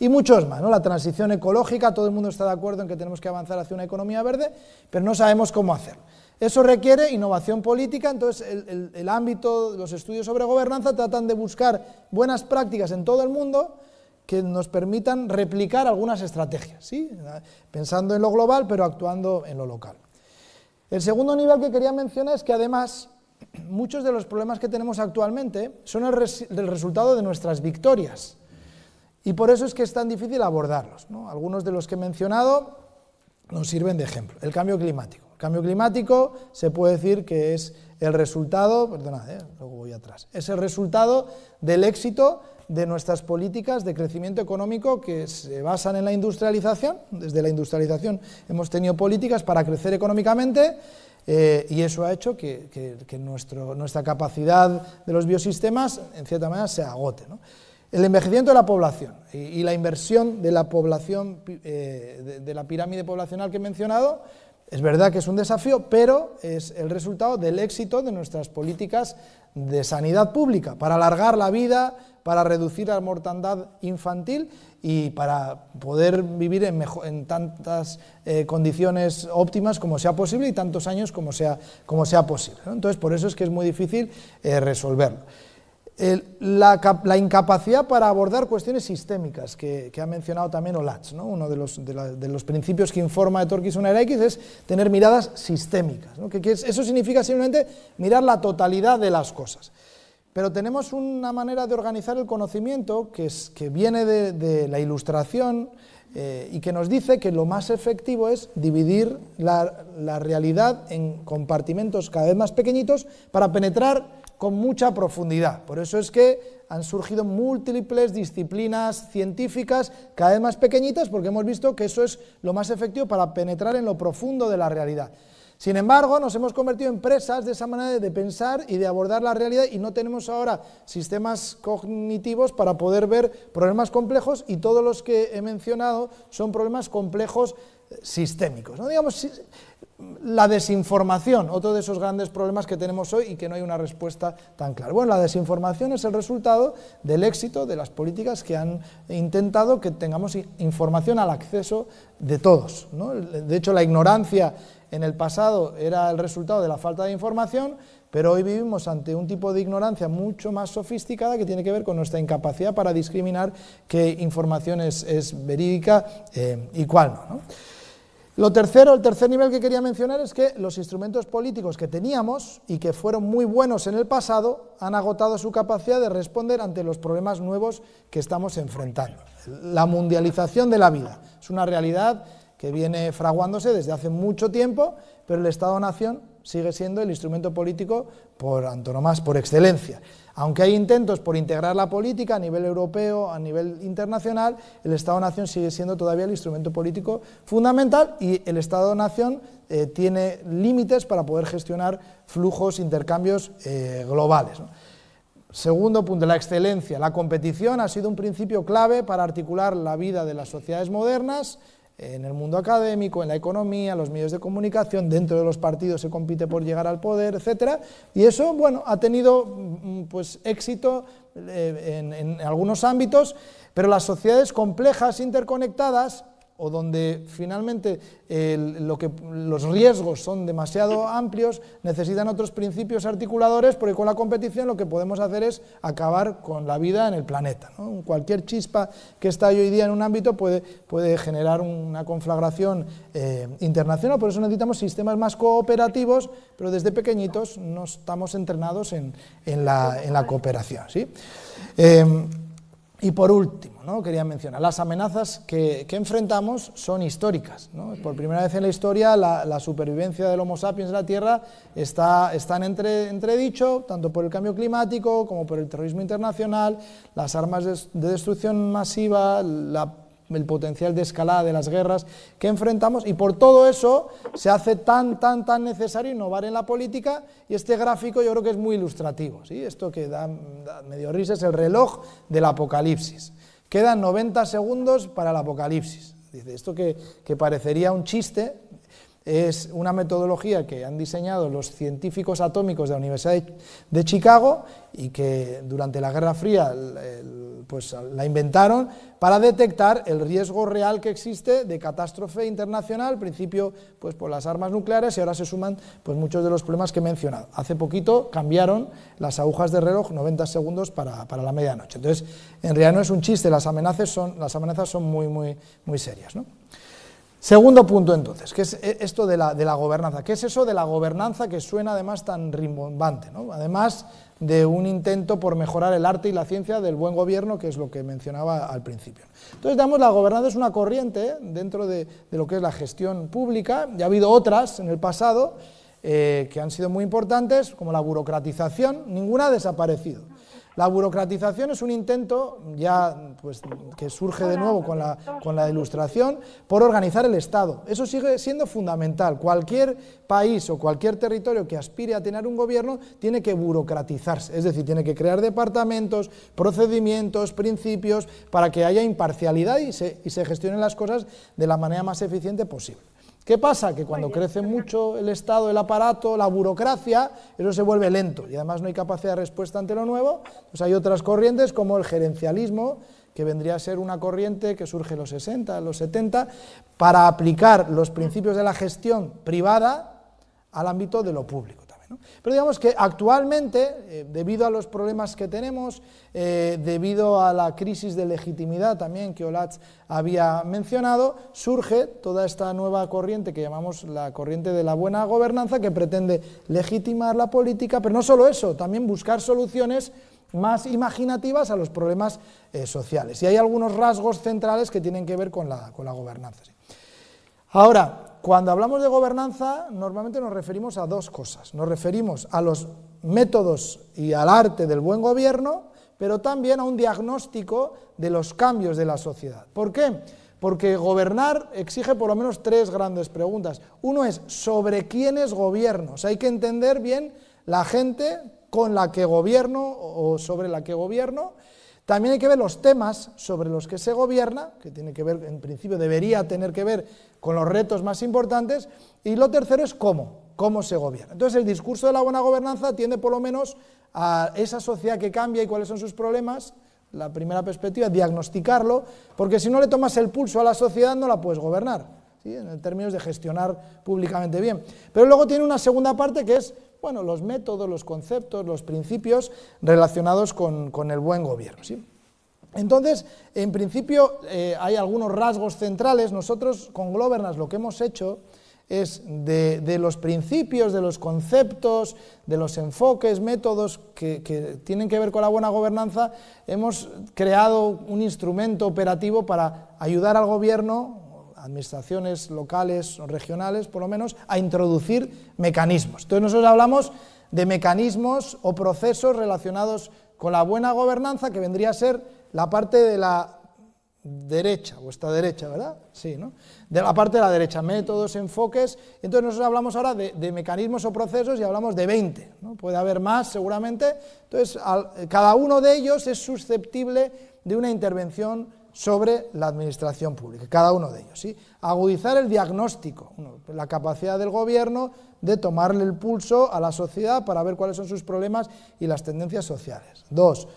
Y muchos más, ¿no? la transición ecológica, todo el mundo está de acuerdo en que tenemos que avanzar hacia una economía verde, pero no sabemos cómo hacerlo. Eso requiere innovación política, entonces el, el, de ámbito, los estudios sobre gobernanza tratan de buscar buenas prácticas en todo el mundo que nos permitan replicar algunas estrategias, ¿sí? pensando en lo global pero actuando en lo local. El segundo nivel que quería mencionar es que además muchos de los problemas que tenemos actualmente son el, resultado de nuestras victorias y por eso es que es tan difícil abordarlos. Algunos de los que he mencionado nos sirven de ejemplo. El cambio climático cambio climático se puede decir que es el resultado, eh, luego voy atrás, es el resultado del éxito de nuestras políticas de crecimiento económico que se basan en la industrialización. Desde la industrialización hemos tenido políticas para crecer económicamente eh, y eso ha hecho que, nuestra capacidad de los biosistemas, en cierta manera, se agote. El envejecimiento de la población y, la inversión de la población, eh, de la pirámide poblacional que he mencionado, es verdad que es un desafío, pero es el resultado del éxito de nuestras políticas de sanidad pública, para alargar la vida, para reducir la mortandad infantil y para poder vivir en, tantas eh, condiciones óptimas como sea posible y tantos años como sea, posible. Entonces, por eso es que es muy difícil eh, resolverlo la, incapacidad para abordar cuestiones sistémicas que, ha mencionado también Olatz. ¿no? Uno de los, principios que informa de Torquís una X es tener miradas sistémicas. eso significa simplemente mirar la totalidad de las cosas. Pero tenemos una manera de organizar el conocimiento que, es, que viene de, la ilustración eh, y que nos dice que lo más efectivo es dividir la, la realidad en compartimentos cada vez más pequeñitos para penetrar con mucha profundidad. Por eso es que han surgido múltiples disciplinas científicas cada vez más pequeñitas porque hemos visto que eso es lo más efectivo para penetrar en lo profundo de la realidad. Sin embargo, nos hemos convertido en presas de esa manera de pensar y de abordar la realidad y no tenemos ahora sistemas cognitivos para poder ver problemas complejos y todos los que he mencionado son problemas complejos sistémicos. ¿no? Digamos, la desinformación, otro de esos grandes problemas que tenemos hoy y que no hay una respuesta tan clara. Bueno, la desinformación es el resultado del éxito de las políticas que han intentado que tengamos información al acceso de todos. De hecho, la ignorancia en el pasado era el resultado de la falta de información, pero hoy vivimos ante un tipo de ignorancia mucho más sofisticada que tiene que ver con nuestra incapacidad para discriminar qué información es, verídica eh, y cuál ¿no? Lo tercero, el tercer nivel que quería mencionar es que los instrumentos políticos que teníamos y que fueron muy buenos en el pasado han agotado su capacidad de responder ante los problemas nuevos que estamos enfrentando. La mundialización de la vida es una realidad que viene fraguándose desde hace mucho tiempo, pero el Estado-Nación sigue siendo el instrumento político por antonomás, por excelencia. Aunque hay intentos por integrar la política a nivel europeo, a nivel internacional, el Estado-Nación sigue siendo todavía el instrumento político fundamental y el Estado-Nación eh, tiene límites para poder gestionar flujos, intercambios eh, globales. Segundo punto, la excelencia. La competición ha sido un principio clave para articular la vida de las sociedades modernas en el mundo académico, en la economía, en los medios de comunicación, dentro de los partidos se compite por llegar al poder, etcétera, y eso, bueno, ha tenido mm, pues éxito eh, en algunos ámbitos, pero las sociedades complejas, interconectadas, o donde finalmente los riesgos son demasiado amplios, necesitan otros principios articuladores, porque con la competición lo que podemos hacer es acabar con la vida en el planeta. Cualquier chispa que está hoy día en un ámbito puede, generar una conflagración eh, internacional, por eso necesitamos sistemas más cooperativos, pero desde pequeñitos no estamos entrenados en, la, cooperación. Eh, y por último, ¿no? quería mencionar. Las amenazas que, enfrentamos son históricas. Por primera vez en la historia, la, supervivencia del Homo sapiens en la Tierra está, en entre, entredicho, tanto por el cambio climático como por el terrorismo internacional, las armas de, destrucción masiva, el potencial de escalada de las guerras que enfrentamos y por todo eso se hace tan, tan, tan necesario innovar en la política y este gráfico yo creo que es muy ilustrativo. Esto que da medio risa es el reloj del apocalipsis. Quedan 90 segundos para el apocalipsis. Dice, esto que, que parecería un chiste, es una metodología que han diseñado los científicos atómicos de la Universidad de Chicago y que durante la Guerra Fría pues, la inventaron para detectar el riesgo real que existe de catástrofe internacional, al principio pues, por las armas nucleares y ahora se suman pues, muchos de los problemas que he mencionado. Hace poquito cambiaron las agujas de reloj 90 segundos para, la medianoche. Entonces, en realidad no es un chiste, las amenazas son, las amenazas son muy, muy, muy serias. ¿no? Segundo punto entonces, que es eh, esto de la, de la, gobernanza. ¿Qué es eso de la gobernanza que suena además tan rimbombante? ¿no? Además de un intento por mejorar el arte y la ciencia del buen gobierno, que es lo que mencionaba al principio. Entonces, damos la gobernanza es una corriente dentro de, lo que es la gestión pública, ya ha habido otras en el pasado eh, que han sido muy importantes, como la burocratización, ninguna ha desaparecido. La burocratización es un intento, ya pues, que surge de nuevo con la, ilustración, por organizar el Estado. Eso sigue siendo fundamental. Cualquier país o cualquier territorio que aspire a tener un gobierno tiene que burocratizarse, es decir, tiene que crear departamentos, procedimientos, principios, para que haya imparcialidad y y se gestionen las cosas de la manera más eficiente posible. ¿Qué pasa? Que cuando crece mucho el Estado, el aparato, la burocracia, eso se vuelve lento y además no hay capacidad de respuesta ante lo nuevo. Pues hay otras corrientes como el gerencialismo, que vendría a ser una corriente que surge en los 60, en los 70, para aplicar los principios de la gestión privada al ámbito de lo público. Pero digamos que actualmente, eh, debido a los problemas que tenemos, eh, debido a la crisis de legitimidad también que Olatz había mencionado, surge toda esta nueva corriente que llamamos la corriente de la buena gobernanza, que pretende legitimar la política, pero no solo eso, también buscar soluciones más imaginativas a los problemas eh, sociales. Y hay algunos rasgos centrales que tienen que ver con la, gobernanza. Ahora, cuando hablamos de gobernanza, normalmente nos referimos a dos cosas. Nos referimos a los métodos y al arte del buen gobierno, pero también a un diagnóstico de los cambios de la sociedad. ¿Por qué? Porque gobernar exige por lo menos tres grandes preguntas. Uno es sobre quiénes gobierno. hay que entender bien la gente con la que gobierno o sobre la que gobierno también hay que ver los temas sobre los que se gobierna, que tiene que ver, en principio debería tener que ver con los retos más importantes, y lo tercero es cómo, cómo se gobierna. Entonces el discurso de la buena gobernanza tiende por lo menos a esa sociedad que cambia y cuáles son sus problemas, la primera perspectiva, diagnosticarlo, porque si no le tomas el pulso a la sociedad no la puedes gobernar, en términos de gestionar públicamente bien. Pero luego tiene una segunda parte que es bueno, los métodos, los conceptos, los principios relacionados con, el buen gobierno. ¿sí? Entonces, en principio eh, hay algunos rasgos centrales. Nosotros con Globernas, lo que hemos hecho es de, los principios, de los conceptos, de los enfoques, métodos que, que, tienen que ver con la buena gobernanza, hemos creado un instrumento operativo para ayudar al gobierno administraciones locales o regionales, por lo menos, a introducir mecanismos. Entonces nosotros hablamos de mecanismos o procesos relacionados con la buena gobernanza, que vendría a ser la parte de la derecha, vuestra derecha, ¿verdad? Sí, ¿no? De la parte de la derecha, métodos, enfoques. Entonces nosotros hablamos ahora de, mecanismos o procesos y hablamos de 20, ¿no? Puede haber más seguramente. Entonces cada uno de ellos es susceptible de una intervención sobre la administración pública, cada uno de ellos. Agudizar el diagnóstico, la capacidad del gobierno de tomarle el pulso a la sociedad para ver cuáles son sus problemas y las tendencias sociales. Dos,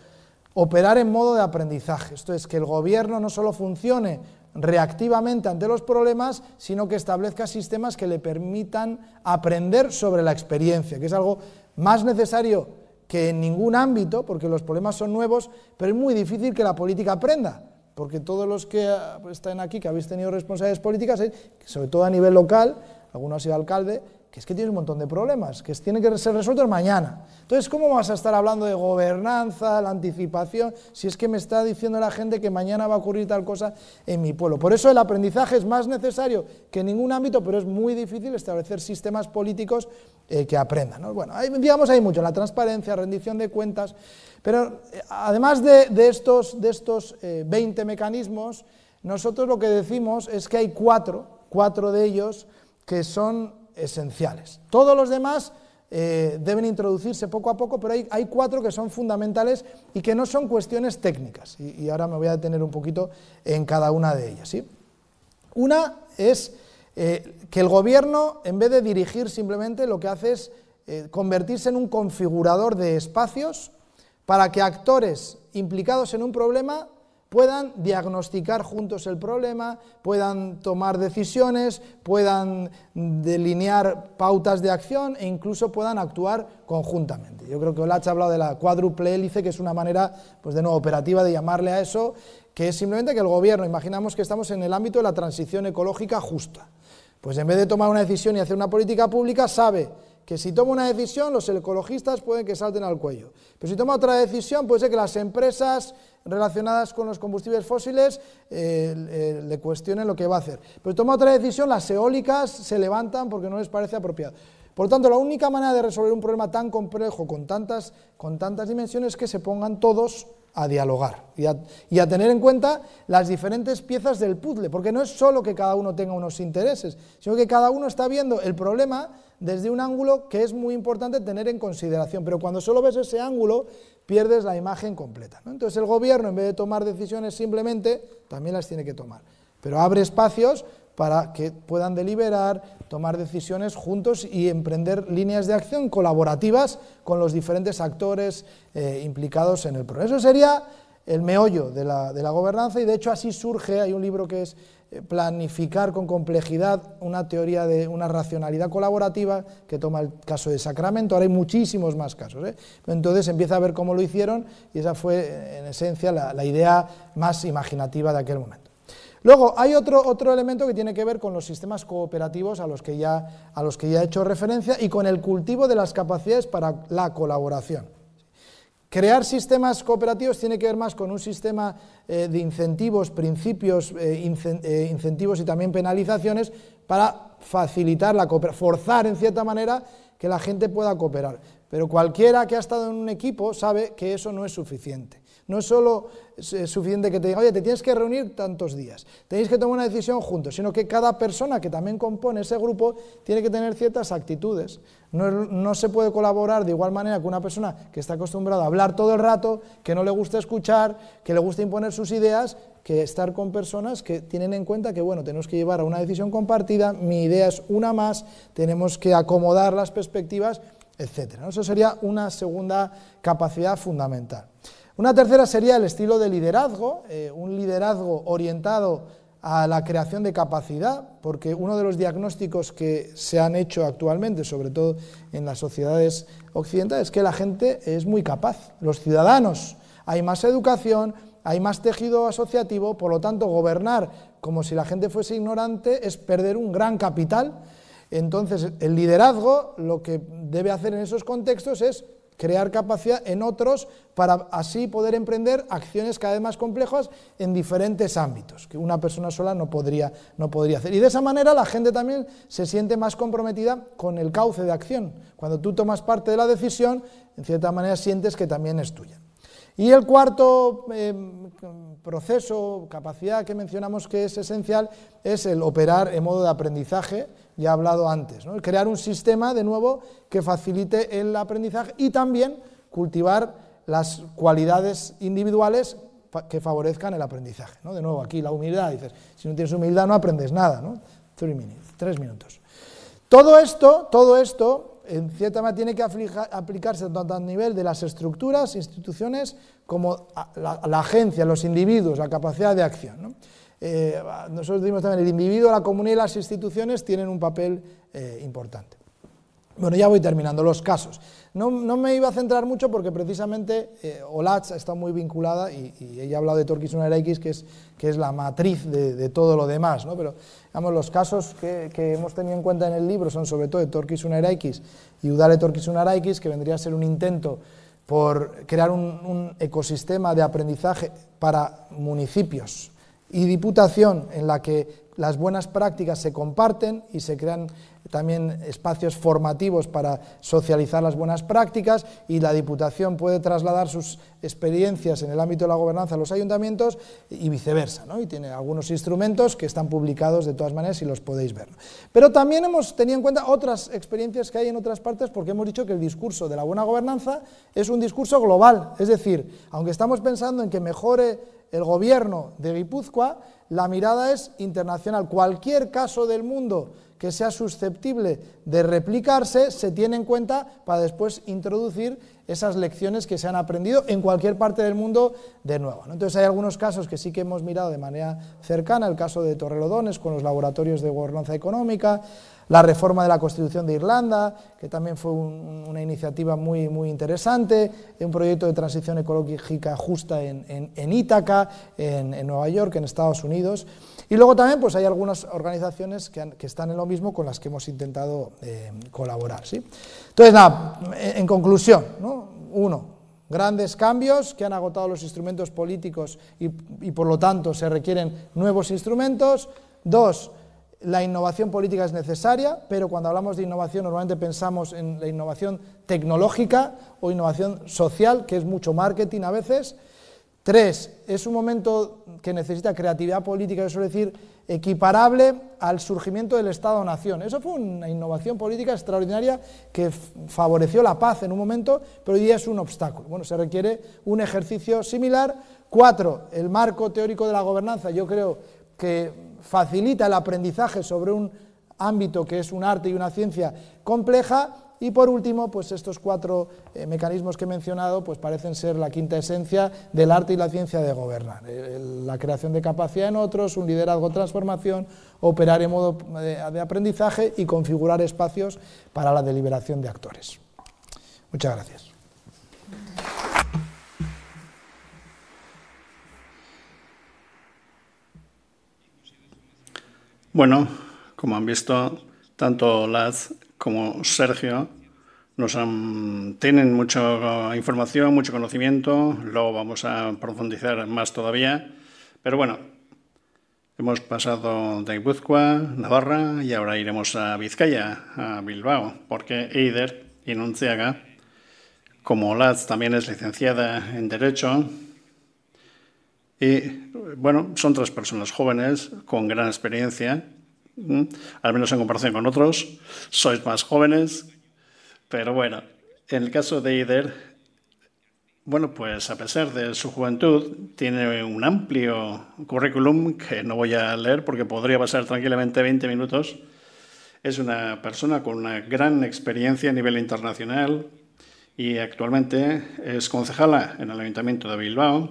operar en modo de aprendizaje, esto es, que el gobierno no solo funcione reactivamente ante los problemas, sino que establezca sistemas que le permitan aprender sobre la experiencia, que es algo más necesario que en ningún ámbito, porque los problemas son nuevos, pero es muy difícil que la política aprenda porque todos los que ah, pues, están aquí, que habéis tenido responsabilidades políticas, eh, sobre todo a nivel local, alguno ha sido alcalde, que es que tienes un montón de problemas, que tienen que ser resueltos mañana. Entonces, ¿cómo vas a estar hablando de gobernanza, la anticipación, si es que me está diciendo la gente que mañana va a ocurrir tal cosa en mi pueblo? Por eso el aprendizaje es más necesario que en ningún ámbito, pero es muy difícil establecer sistemas políticos eh, que aprendan. Bueno, digamos, hay mucho, la transparencia, rendición de cuentas, pero eh, además de, estos, 20 eh, mecanismos, nosotros lo que decimos es que hay cuatro, cuatro de ellos que son esenciales. Todos los demás eh, deben introducirse poco a poco, pero hay, cuatro que son fundamentales y que no son cuestiones técnicas. Y, ahora me voy a detener un poquito en cada una de ellas. Una es que el gobierno, en vez de dirigir simplemente, lo que hace es convertirse en un configurador de espacios para que actores implicados en un problema puedan diagnosticar juntos el problema, puedan tomar decisiones, puedan delinear pautas de acción e incluso puedan actuar conjuntamente. Yo creo que Olach ha hablado de la cuádruple hélice, que es una manera, pues de nuevo, operativa de llamarle a eso, que es simplemente que el gobierno, imaginamos que estamos en el ámbito de la transición ecológica justa, pues en vez de tomar una decisión y hacer una política pública, sabe que si toma una decisión, los ecologistas pueden que salten al cuello. Pero si toma otra decisión, puede ser que las empresas relacionadas con los combustibles fósiles eh, eh, le cuestionen lo que va a hacer. Pero si toma otra decisión, las eólicas se levantan porque no les parece apropiado. Por lo tanto, la única manera de resolver un problema tan complejo, con tantas, con tantas dimensiones, es que se pongan todos a dialogar y a, tener en cuenta las diferentes piezas del puzzle, porque no es solo que cada uno tenga unos intereses, sino que cada uno está viendo el problema desde un ángulo que es muy importante tener en consideración, pero cuando solo ves ese ángulo pierdes la imagen completa. Entonces el gobierno, en vez de tomar decisiones simplemente, también las tiene que tomar, pero abre espacios para que puedan deliberar, tomar decisiones juntos y emprender líneas de acción colaborativas con los diferentes actores eh, implicados en el proceso. sería el meollo de la, gobernanza y de hecho así surge, hay un libro que es eh, Planificar con complejidad, una teoría de una racionalidad colaborativa que toma el caso de Sacramento, ahora hay muchísimos más casos. ¿eh? Entonces empieza a ver cómo lo hicieron y esa fue en esencia la idea más imaginativa de aquel momento. Luego, hay otro, elemento que tiene que ver con los sistemas cooperativos a los, que ya, a los que ya he hecho referencia y con el cultivo de las capacidades para la colaboración. Crear sistemas cooperativos tiene que ver más con un sistema eh, de incentivos, principios, eh, eh, incentivos y también penalizaciones para facilitar la cooperación, forzar en cierta manera que la gente pueda cooperar. Pero cualquiera que ha estado en un equipo sabe que eso no es suficiente. No es solo eh, suficiente que te digan, oye, te tienes que reunir tantos días, tenéis que tomar una decisión juntos, sino que cada persona que también compone ese grupo tiene que tener ciertas actitudes. No, se puede colaborar de igual manera que una persona que está acostumbrada a hablar todo el rato, que no le gusta escuchar, que le gusta imponer sus ideas, que estar con personas que tienen en cuenta que, bueno, tenemos que llevar a una decisión compartida, mi idea es una más, tenemos que acomodar las perspectivas, etc. Eso sería una segunda capacidad fundamental. Una tercera sería el estilo de liderazgo, eh, un liderazgo orientado a la creación de capacidad, porque uno de los diagnósticos que se han hecho actualmente, sobre todo en las sociedades occidentales, es que la gente es muy capaz, los ciudadanos. Hay más educación, hay más tejido asociativo, por lo tanto, gobernar como si la gente fuese ignorante es perder un gran capital. Entonces, el liderazgo lo que debe hacer en esos contextos es crear capacidad en otros para así poder emprender acciones cada vez más complejas en diferentes ámbitos que una persona sola no podría, hacer. Y de esa manera la gente también se siente más comprometida con el cauce de acción. Cuando tú tomas parte de la decisión, en cierta manera sientes que también es tuya. Y el cuarto em, proceso, capacidad que mencionamos que es esencial, es el operar en modo de aprendizaje, ya he hablado antes. Crear un sistema, de nuevo, que facilite el aprendizaje y también cultivar las cualidades individuales que favorezcan el aprendizaje. De nuevo, aquí la humildad, dices, si no tienes humildad no aprendes nada, tres minutos. Todo esto, todo esto, en cierta manera, tiene que aplicarse tanto a nivel de las estructuras, instituciones, como la, agencia, los individuos, la capacidad de acción. Eh, nosotros decimos también, el individuo, la comunidad y las instituciones tienen un papel eh, importante. Bueno, ya voy terminando, los casos. No, me iba a centrar mucho porque precisamente eh, ha está muy vinculada y, ella ha hablado de Torquis X, que es, que es la matriz de, todo lo demás, ¿no? pero digamos, los casos que, hemos tenido en cuenta en el libro son sobre todo de Torquis X y Udale Torquis X, que vendría a ser un intento por crear un ecosistema de aprendizaje para municipios y diputación en la que las buenas prácticas se comparten y se crean también espacios formativos para socializar las buenas prácticas y la Diputación puede trasladar sus experiencias en el ámbito de la gobernanza a los ayuntamientos y viceversa. ¿no? Y tiene algunos instrumentos que están publicados de todas maneras y los podéis ver. Pero también hemos tenido en cuenta otras experiencias que hay en otras partes porque hemos dicho que el discurso de la buena gobernanza es un discurso global. Es decir, aunque estamos pensando en que mejore el gobierno de Guipúzcoa, la mirada es internacional. Cualquier caso del mundo que sea susceptible de replicarse se tiene en cuenta para después introducir esas lecciones que se han aprendido en cualquier parte del mundo de nuevo. Entonces hay algunos casos que sí que hemos mirado de manera cercana, el caso de Torrelodones con los laboratorios de gobernanza económica, la reforma de la Constitución de Irlanda, que también fue una iniciativa muy, muy interesante, un proyecto de transición ecológica justa en, Ítaca, en, Nueva York, en Estados Unidos. Y luego también pues, hay algunas organizaciones que, están en lo mismo con las que hemos intentado eh, colaborar. ¿sí? Entonces, nada, en, conclusión, uno, grandes cambios que han agotado los instrumentos políticos y, y por lo tanto se requieren nuevos instrumentos. Dos, la innovación política es necesaria, pero cuando hablamos de innovación normalmente pensamos en la innovación tecnológica o innovación social, que es mucho marketing a veces. Tres, es un momento que necesita creatividad política, es decir, equiparable al surgimiento del Estado-Nación. Eso fue una innovación política extraordinaria que favoreció la paz en un momento, pero hoy día es un obstáculo. Bueno, se requiere un ejercicio similar. Cuatro, el marco teórico de la gobernanza. Yo creo que facilita el aprendizaje sobre un ámbito que es un arte y una ciencia compleja. Y por último, pues estos cuatro eh, mecanismos que he mencionado pues parecen ser la quinta esencia del arte y la ciencia de gobernar. Eh, la creación de capacidad en otros, un liderazgo transformación, operar en modo eh, de aprendizaje y configurar espacios para la deliberación de actores. Muchas gracias. Bueno, como han visto, tanto Laz como Sergio nos tienen mucha información, mucho conocimiento, luego vamos a profundizar más todavía, pero bueno, hemos pasado de Ibuzcoa, Navarra y ahora iremos a Vizcaya, a Bilbao, porque Eider Nunciaga, como Laz también es licenciada en Derecho, y bueno, son tres personas jóvenes con gran experiencia, al menos en comparación con otros. Sois más jóvenes, pero bueno, en el caso de Ider, bueno, pues a pesar de su juventud, tiene un amplio currículum que no voy a leer porque podría pasar tranquilamente 20 minutos. Es una persona con una gran experiencia a nivel internacional y actualmente es concejala en el Ayuntamiento de Bilbao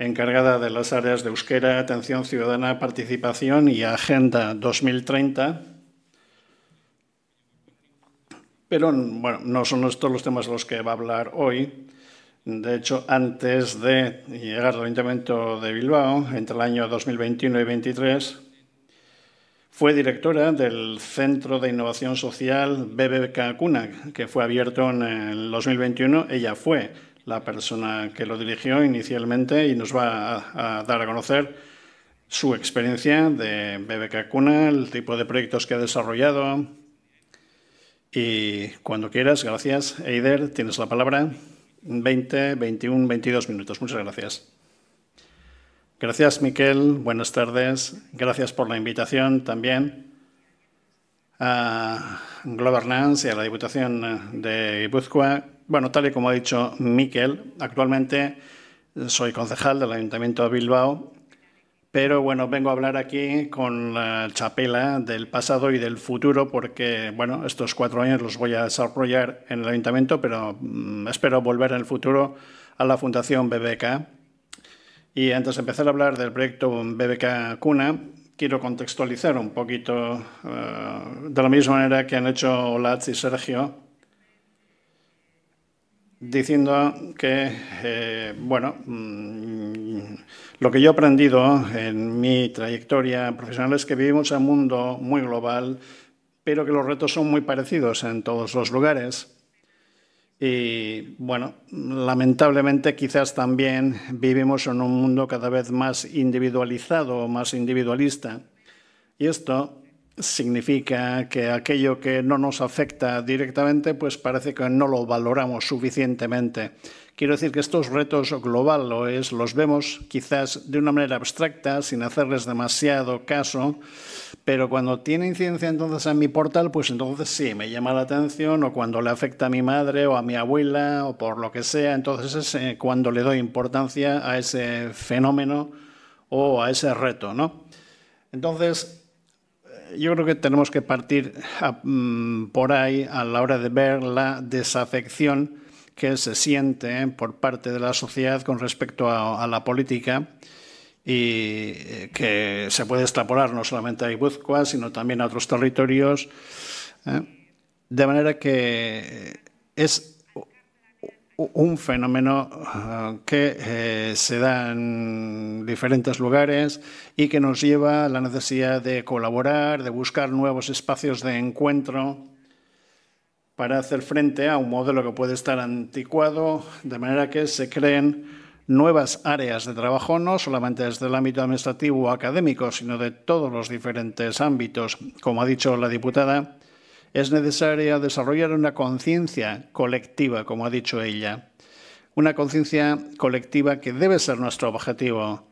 encargada de las áreas de euskera, atención ciudadana, participación y Agenda 2030. Pero bueno, no son estos los temas de los que va a hablar hoy. De hecho, antes de llegar al Ayuntamiento de Bilbao, entre el año 2021 y 2023, fue directora del Centro de Innovación Social BBK CUNAC, que fue abierto en el 2021. Ella fue la persona que lo dirigió inicialmente y nos va a, dar a conocer su experiencia de BBK Cuna, el tipo de proyectos que ha desarrollado. Y cuando quieras, gracias. Eider, tienes la palabra. 20, 21, 22 minutos. Muchas gracias. Gracias, Miquel. Buenas tardes. Gracias por la invitación también a Governance y a la Diputación de Guipúzcoa bueno, tal y como ha dicho Miquel, actualmente soy concejal del Ayuntamiento de Bilbao, pero bueno, vengo a hablar aquí con la chapela del pasado y del futuro porque, bueno, estos cuatro años los voy a desarrollar en el Ayuntamiento, pero mm, espero volver en el futuro a la Fundación BBK. Y antes de empezar a hablar del proyecto BBK Cuna, quiero contextualizar un poquito eh, de la misma manera que han hecho Olatz y Sergio diciendo que, eh, bueno, mm, lo que yo he aprendido en mi trayectoria profesional es que vivimos en un mundo muy global, pero que los retos son muy parecidos en todos los lugares. Y bueno, lamentablemente quizás también vivimos en un mundo cada vez más individualizado, más individualista. Y esto significa que aquello que no nos afecta directamente, pues parece que no lo valoramos suficientemente. Quiero decir que estos retos globales los vemos quizás de una manera abstracta, sin hacerles demasiado caso, pero cuando tiene incidencia entonces en mi portal, pues entonces sí, me llama la atención, o cuando le afecta a mi madre o a mi abuela, o por lo que sea, entonces es eh, cuando le doy importancia a ese fenómeno o a ese reto, ¿no? Entonces, yo creo que tenemos que partir mm, por ahí a la hora de ver la desafección que se siente eh, por parte de la sociedad con respecto a, la política y eh, que se puede extrapolar no solamente a Guipúzcoa, sino también a otros territorios. Eh, de manera que es un fenómeno ah, que eh, se da en diferentes lugares y que nos lleva a la necesidad de colaborar, de buscar nuevos espacios de encuentro para hacer frente a un modelo que puede estar anticuado, de manera que se creen nuevas áreas de trabajo, no solamente desde el ámbito administrativo o académico, sino de todos los diferentes ámbitos. Como ha dicho la diputada, es necesario desarrollar una conciencia colectiva, como ha dicho ella. Una conciencia colectiva que debe ser nuestro objetivo,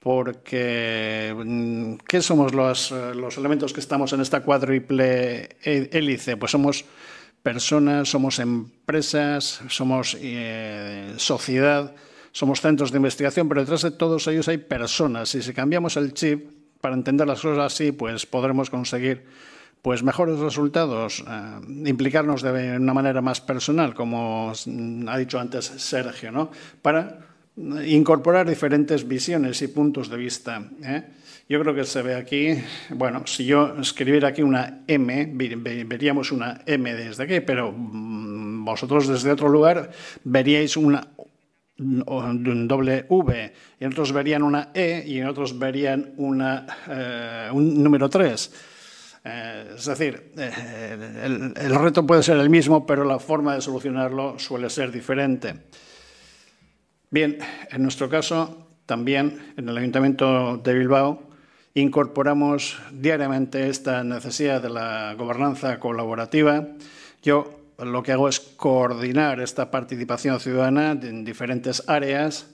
porque mm, ¿qué somos eh, los, elementos que estamos en esta cuádruple hélice? Pues somos personas, somos empresas, somos eh, sociedad, somos centros de investigación, pero detrás de todos ellos hay personas. Y si cambiamos el chip para entender las cosas así, pues podremos conseguir pues mejores resultados, eh, implicarnos de una manera más personal, como ha dicho antes Sergio, ¿no? para incorporar diferentes visiones y puntos de vista. ¿eh? Yo creo que se ve aquí, bueno, si yo escribiera aquí una M, veríamos una M desde aquí, pero mm, vosotros desde otro lugar veríais una un doble V, y otros verían una E y en otros verían eh, un número 3. Eh, es decir, eh, el, el, reto puede ser el mismo, pero la forma de solucionarlo suele ser diferente. Bien, en nuestro caso, también en el Ayuntamiento de Bilbao incorporamos diariamente esta necesidad de la gobernanza colaborativa. Yo lo que hago es coordinar esta participación ciudadana en diferentes áreas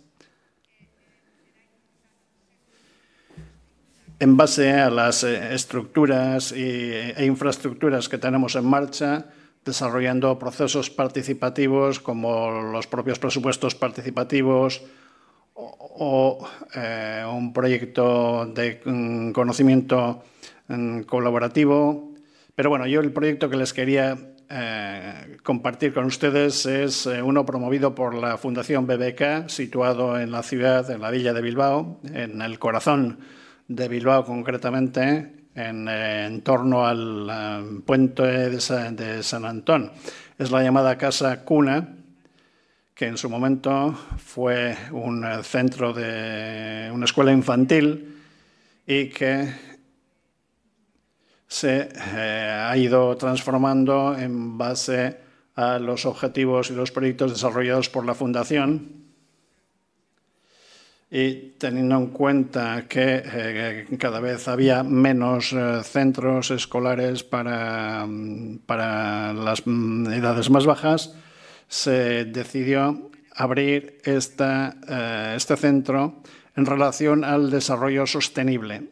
en base a las eh, estructuras e infraestructuras que tenemos en marcha, desarrollando procesos participativos como los propios presupuestos participativos o, eh, un proyecto de mm, conocimiento mm, colaborativo. Pero bueno, yo el proyecto que les quería eh, compartir con ustedes es uno promovido por la Fundación BBK, situado en la ciudad, en la villa de Bilbao, en el corazón de Bilbao concretamente, en, torno al eh, puente de San, Antón. Es la llamada Casa Cuna, que en su momento fue un eh, centro de una escuela infantil y que se eh, ha ido transformando en base a los objetivos y los proyectos desarrollados por la Fundación y teniendo en cuenta que eh, cada vez había menos eh, centros escolares para, mm, las mm, edades más bajas, se decidió abrir eh, este centro en relación al desarrollo sostenible.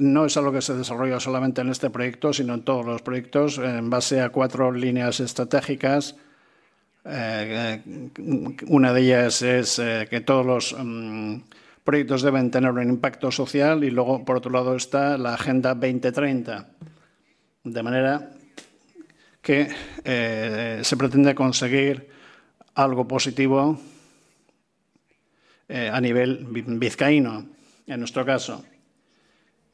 No es algo que se desarrolla solamente en este proyecto, sino en todos los proyectos, en base a cuatro líneas estratégicas eh, eh, una de ellas es eh, que todos los mm, proyectos deben tener un impacto social y luego, por otro lado, está la Agenda 2030, de manera que se pretende conseguir algo positivo a nivel vizcaíno, en nuestro caso.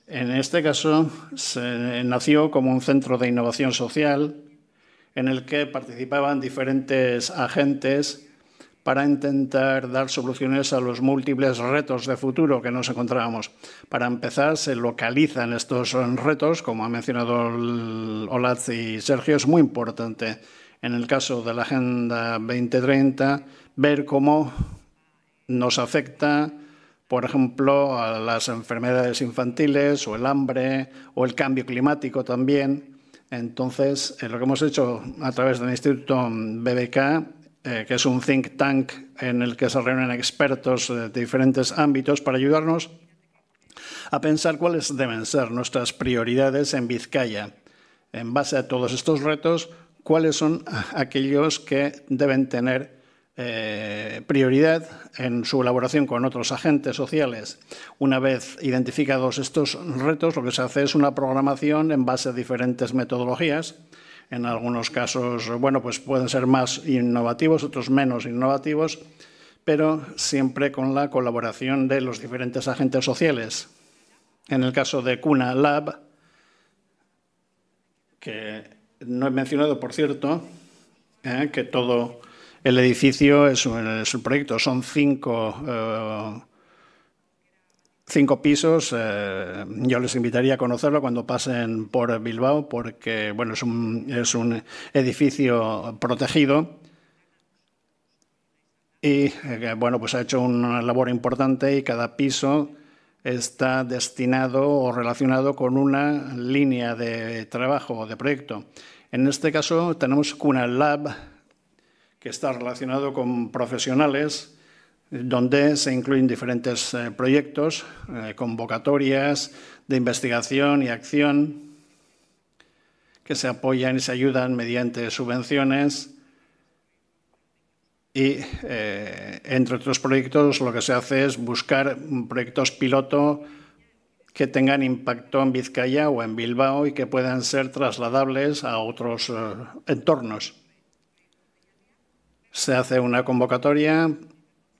En este caso, se nació como un centro de innovación social en el que participaban diferentes agentes para intentar dar soluciones a los múltiples retos de futuro que nos encontrábamos. Para empezar, se localizan estos retos, como ha mencionado Olaz y Sergio, es muy importante en el caso de la Agenda 2030 ver cómo nos afecta, por ejemplo, a las enfermedades infantiles o el hambre o el cambio climático también entonces, eh, lo que hemos hecho a través del Instituto BBK, eh, que es un think tank en el que se reúnen expertos eh, de diferentes ámbitos para ayudarnos a pensar cuáles deben ser nuestras prioridades en Vizcaya. En base a todos estos retos, cuáles son aquellos que deben tener eh, prioridad en su elaboración con otros agentes sociales. Una vez identificados estos retos, lo que se hace es una programación en base a diferentes metodologías. En algunos casos, bueno, pues pueden ser más innovativos, otros menos innovativos, pero siempre con la colaboración de los diferentes agentes sociales. En el caso de Cuna Lab, que no he mencionado, por cierto, eh, que todo el edificio es, un, proyecto, son cinco, eh, pisos. Eh, yo les invitaría a conocerlo cuando pasen por Bilbao, porque bueno, es un, edificio protegido. Y eh, bueno, pues ha hecho una labor importante y cada piso está destinado o relacionado con una línea de trabajo o de proyecto. En este caso tenemos una Lab, que está relacionado con profesionales, donde se incluyen diferentes eh, proyectos, eh, convocatorias de investigación y acción, que se apoyan y se ayudan mediante subvenciones. Y eh, entre otros proyectos lo que se hace es buscar proyectos piloto que tengan impacto en Vizcaya o en Bilbao y que puedan ser trasladables a otros entornos se hace una convocatoria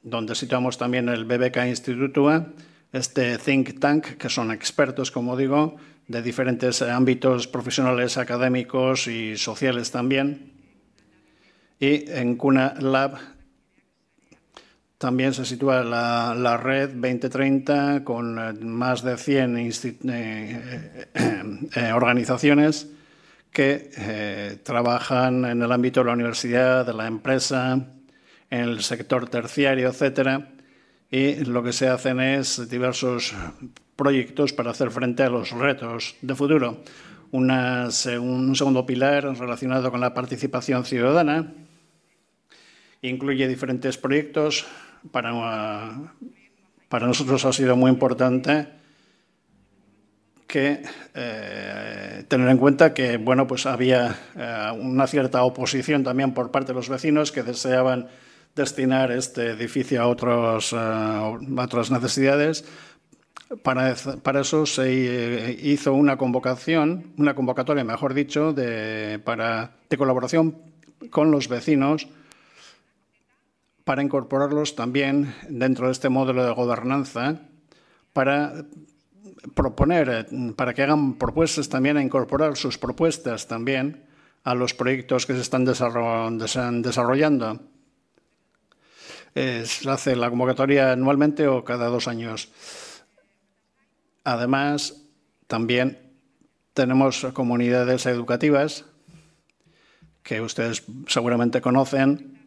donde situamos también el BBK Institutua, este think tank, que son expertos, como digo, de diferentes ámbitos profesionales, académicos y sociales también. Y en Cuna Lab también se sitúa la, red 2030 con eh, más de 100 eh, eh, organizaciones que eh, trabajan en el ámbito de la universidad, de la empresa, en el sector terciario, etc. y lo que se hacen es diversos proyectos para hacer frente a los retos de futuro. un segundo pilar relacionado con la participación ciudadana incluye diferentes proyectos para nosotros ha sido muy importante que eh, tener en cuenta que bueno, pues había eh, una cierta oposición también por parte de los vecinos que deseaban destinar este edificio a, otros, eh, otras necesidades. Para, eso se hizo una convocación, una convocatoria, mejor dicho, de, para, de colaboración con los vecinos para incorporarlos también dentro de este modelo de gobernanza para proponer, eh, para que hagan propuestas también, a incorporar sus propuestas también a los proyectos que se están desarrollando. se hace la convocatoria anualmente o cada dos años. Además, también tenemos comunidades educativas que ustedes seguramente conocen.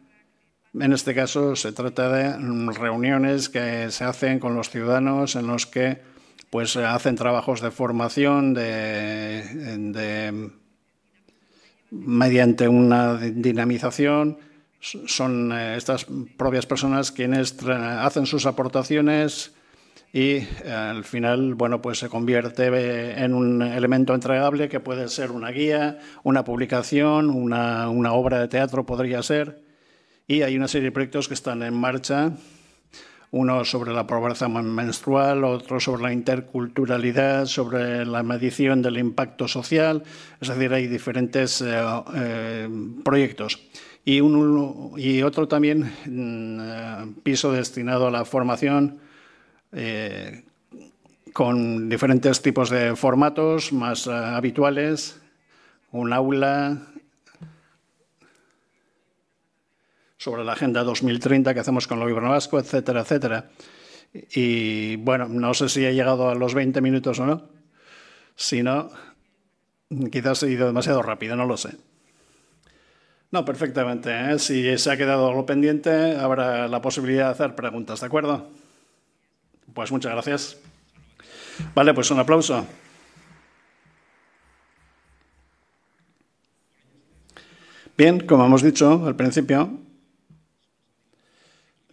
En este caso se trata de reuniones que se hacen con los ciudadanos en los que pues eh, hacen trabajos de formación mediante una dinamización. Son eh, estas propias personas quienes hacen sus aportaciones y eh, al final bueno, pues se convierte en un elemento entregable que puede ser una guía, una publicación, una obra de teatro podría ser. Y hay una serie de proyectos que están en marcha uno sobre la pobreza menstrual, otro sobre la interculturalidad, sobre la medición del impacto social, es decir, hay diferentes eh, eh, proyectos. Y, y, otro también, mm, piso destinado a la formación eh, con diferentes tipos de formatos más habituales, un aula, sobre la Agenda 2030, que hacemos con lo vasco, etcétera, etcétera. Y bueno, no sé si he llegado a los 20 minutos o no. Si no, quizás he ido demasiado rápido, no lo sé. No, perfectamente. ¿eh? Si se ha quedado algo pendiente, habrá la posibilidad de hacer preguntas, ¿de acuerdo? Pues muchas gracias. Vale, pues un aplauso. Bien, como hemos dicho al principio,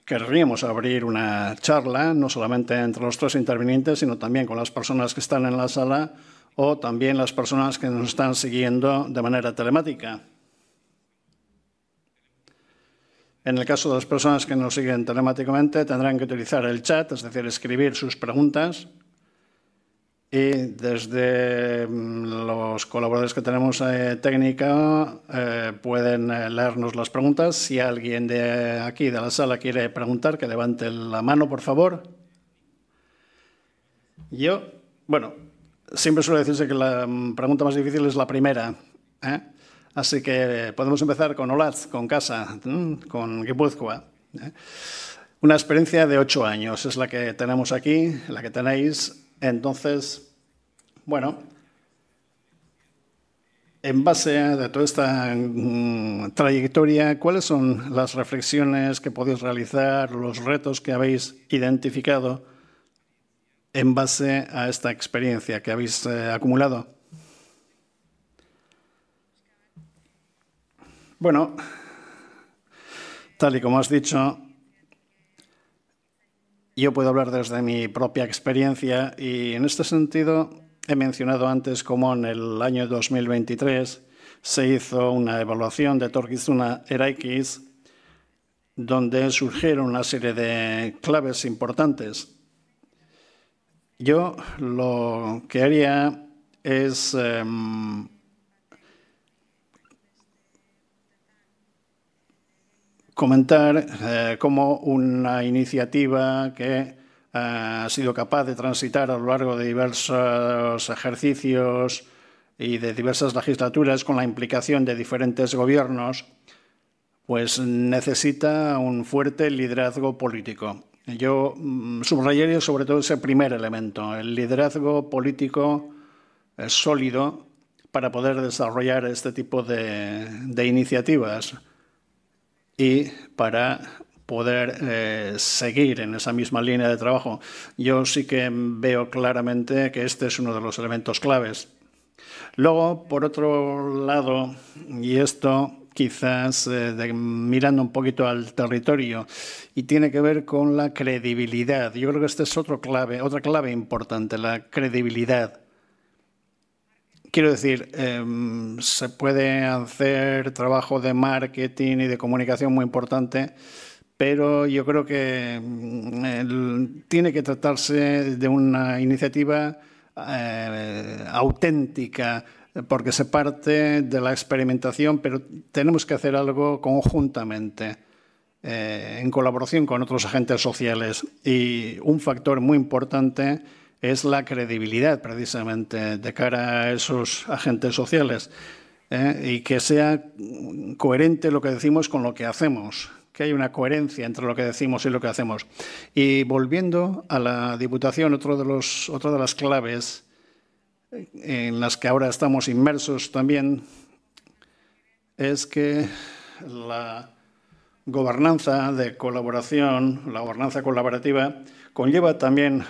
querríamos abrir una charla, no solamente entre los tres intervinientes, sino también con las personas que están en la sala o también las personas que nos están siguiendo de manera telemática. En el caso de las personas que nos siguen telemáticamente, tendrán que utilizar el chat, es decir, escribir sus preguntas y desde mm, los colaboradores que tenemos eh, técnica eh, pueden eh, leernos las preguntas. Si alguien de aquí, de la sala, quiere preguntar, que levante la mano, por favor. Yo, bueno, siempre suele decirse que la mm, pregunta más difícil es la primera. Así que podemos empezar con Olaz, con Casa, con Guipúzcoa. Una experiencia de ocho años es la que tenemos aquí, la que tenéis entonces, bueno, en base a toda esta mm, trayectoria, ¿cuáles son las reflexiones que podéis realizar, los retos que habéis identificado en base a esta experiencia que habéis eh, acumulado? Bueno, tal y como has dicho, yo puedo hablar desde mi propia experiencia y en este sentido he mencionado antes cómo en el año 2023 se hizo una evaluación de Torquizuna Eraikis donde surgieron una serie de claves importantes. Yo lo que haría es em, comentar eh, cómo una iniciativa que eh, ha sido capaz de transitar a lo largo de diversos ejercicios y de diversas legislaturas con la implicación de diferentes gobiernos, pues necesita un fuerte liderazgo político. Yo mm, subrayaría sobre todo ese primer elemento, el liderazgo político eh, sólido para poder desarrollar este tipo de iniciativas y para poder eh, seguir en esa misma línea de trabajo. Yo sí que veo claramente que este es uno de los elementos claves. Luego, por otro lado, y esto quizás eh, mirando un poquito al territorio y tiene que ver con la credibilidad. Yo creo que esta es otro clave, otra clave importante, la credibilidad. Quiero decir, em, se puede hacer trabajo de marketing y de comunicación muy importante, pero yo creo que mm, tiene que tratarse de una iniciativa eh, auténtica, porque se parte de la experimentación, pero tenemos que hacer algo conjuntamente. Eh, en colaboración con otros agentes sociales. Y un factor muy importante es la credibilidad precisamente de cara a esos agentes sociales ¿eh? y que sea coherente lo que decimos con lo que hacemos, que hay una coherencia entre lo que decimos y lo que hacemos. Y volviendo a la Diputación, de los, otra de las claves eh, en las que ahora estamos inmersos también es que la gobernanza de colaboración, la gobernanza colaborativa, conlleva también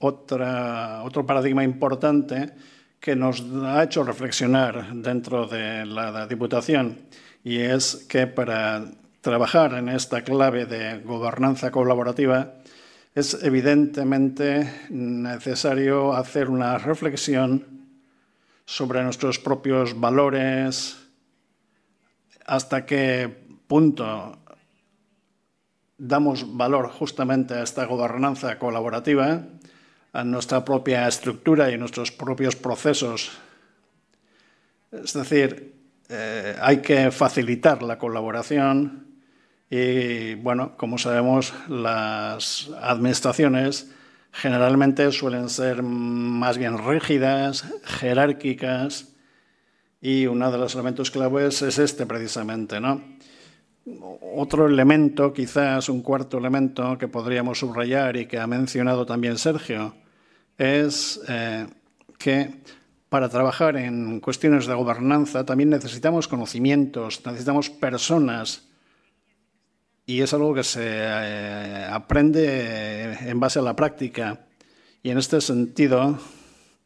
otro paradigma importante que nos ha hecho reflexionar dentro de la, la Diputación y es que para trabajar en esta clave de gobernanza colaborativa es evidentemente necesario hacer una reflexión sobre nuestros propios valores, hasta qué punto damos valor justamente a esta gobernanza colaborativa nuestra propia estructura y nuestros propios procesos. Es decir, eh, hay que facilitar la colaboración y, bueno, como sabemos, las administraciones generalmente suelen ser más bien rígidas, jerárquicas, y uno de los elementos claves es este precisamente, ¿no? Otro elemento, quizás un cuarto elemento que podríamos subrayar y que ha mencionado también Sergio, es eh, que para trabajar en cuestiones de gobernanza también necesitamos conocimientos, necesitamos personas y es algo que se eh, aprende en base a la práctica. Y en este sentido,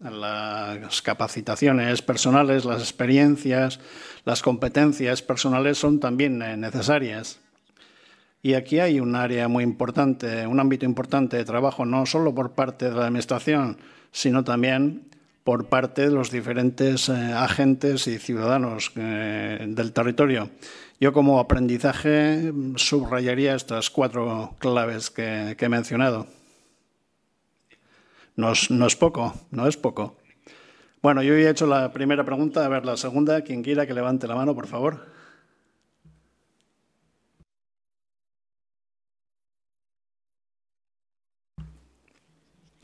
las capacitaciones personales, las experiencias, las competencias personales son también eh, necesarias. Y aquí hay un área muy importante, un ámbito importante de trabajo, no solo por parte de la Administración, sino también por parte de los diferentes eh, agentes y ciudadanos eh, del territorio. Yo como aprendizaje subrayaría estas cuatro claves que, he mencionado. No es, no es, poco, no es poco. Bueno, yo he hecho la primera pregunta, a ver la segunda, quien quiera que levante la mano, por favor.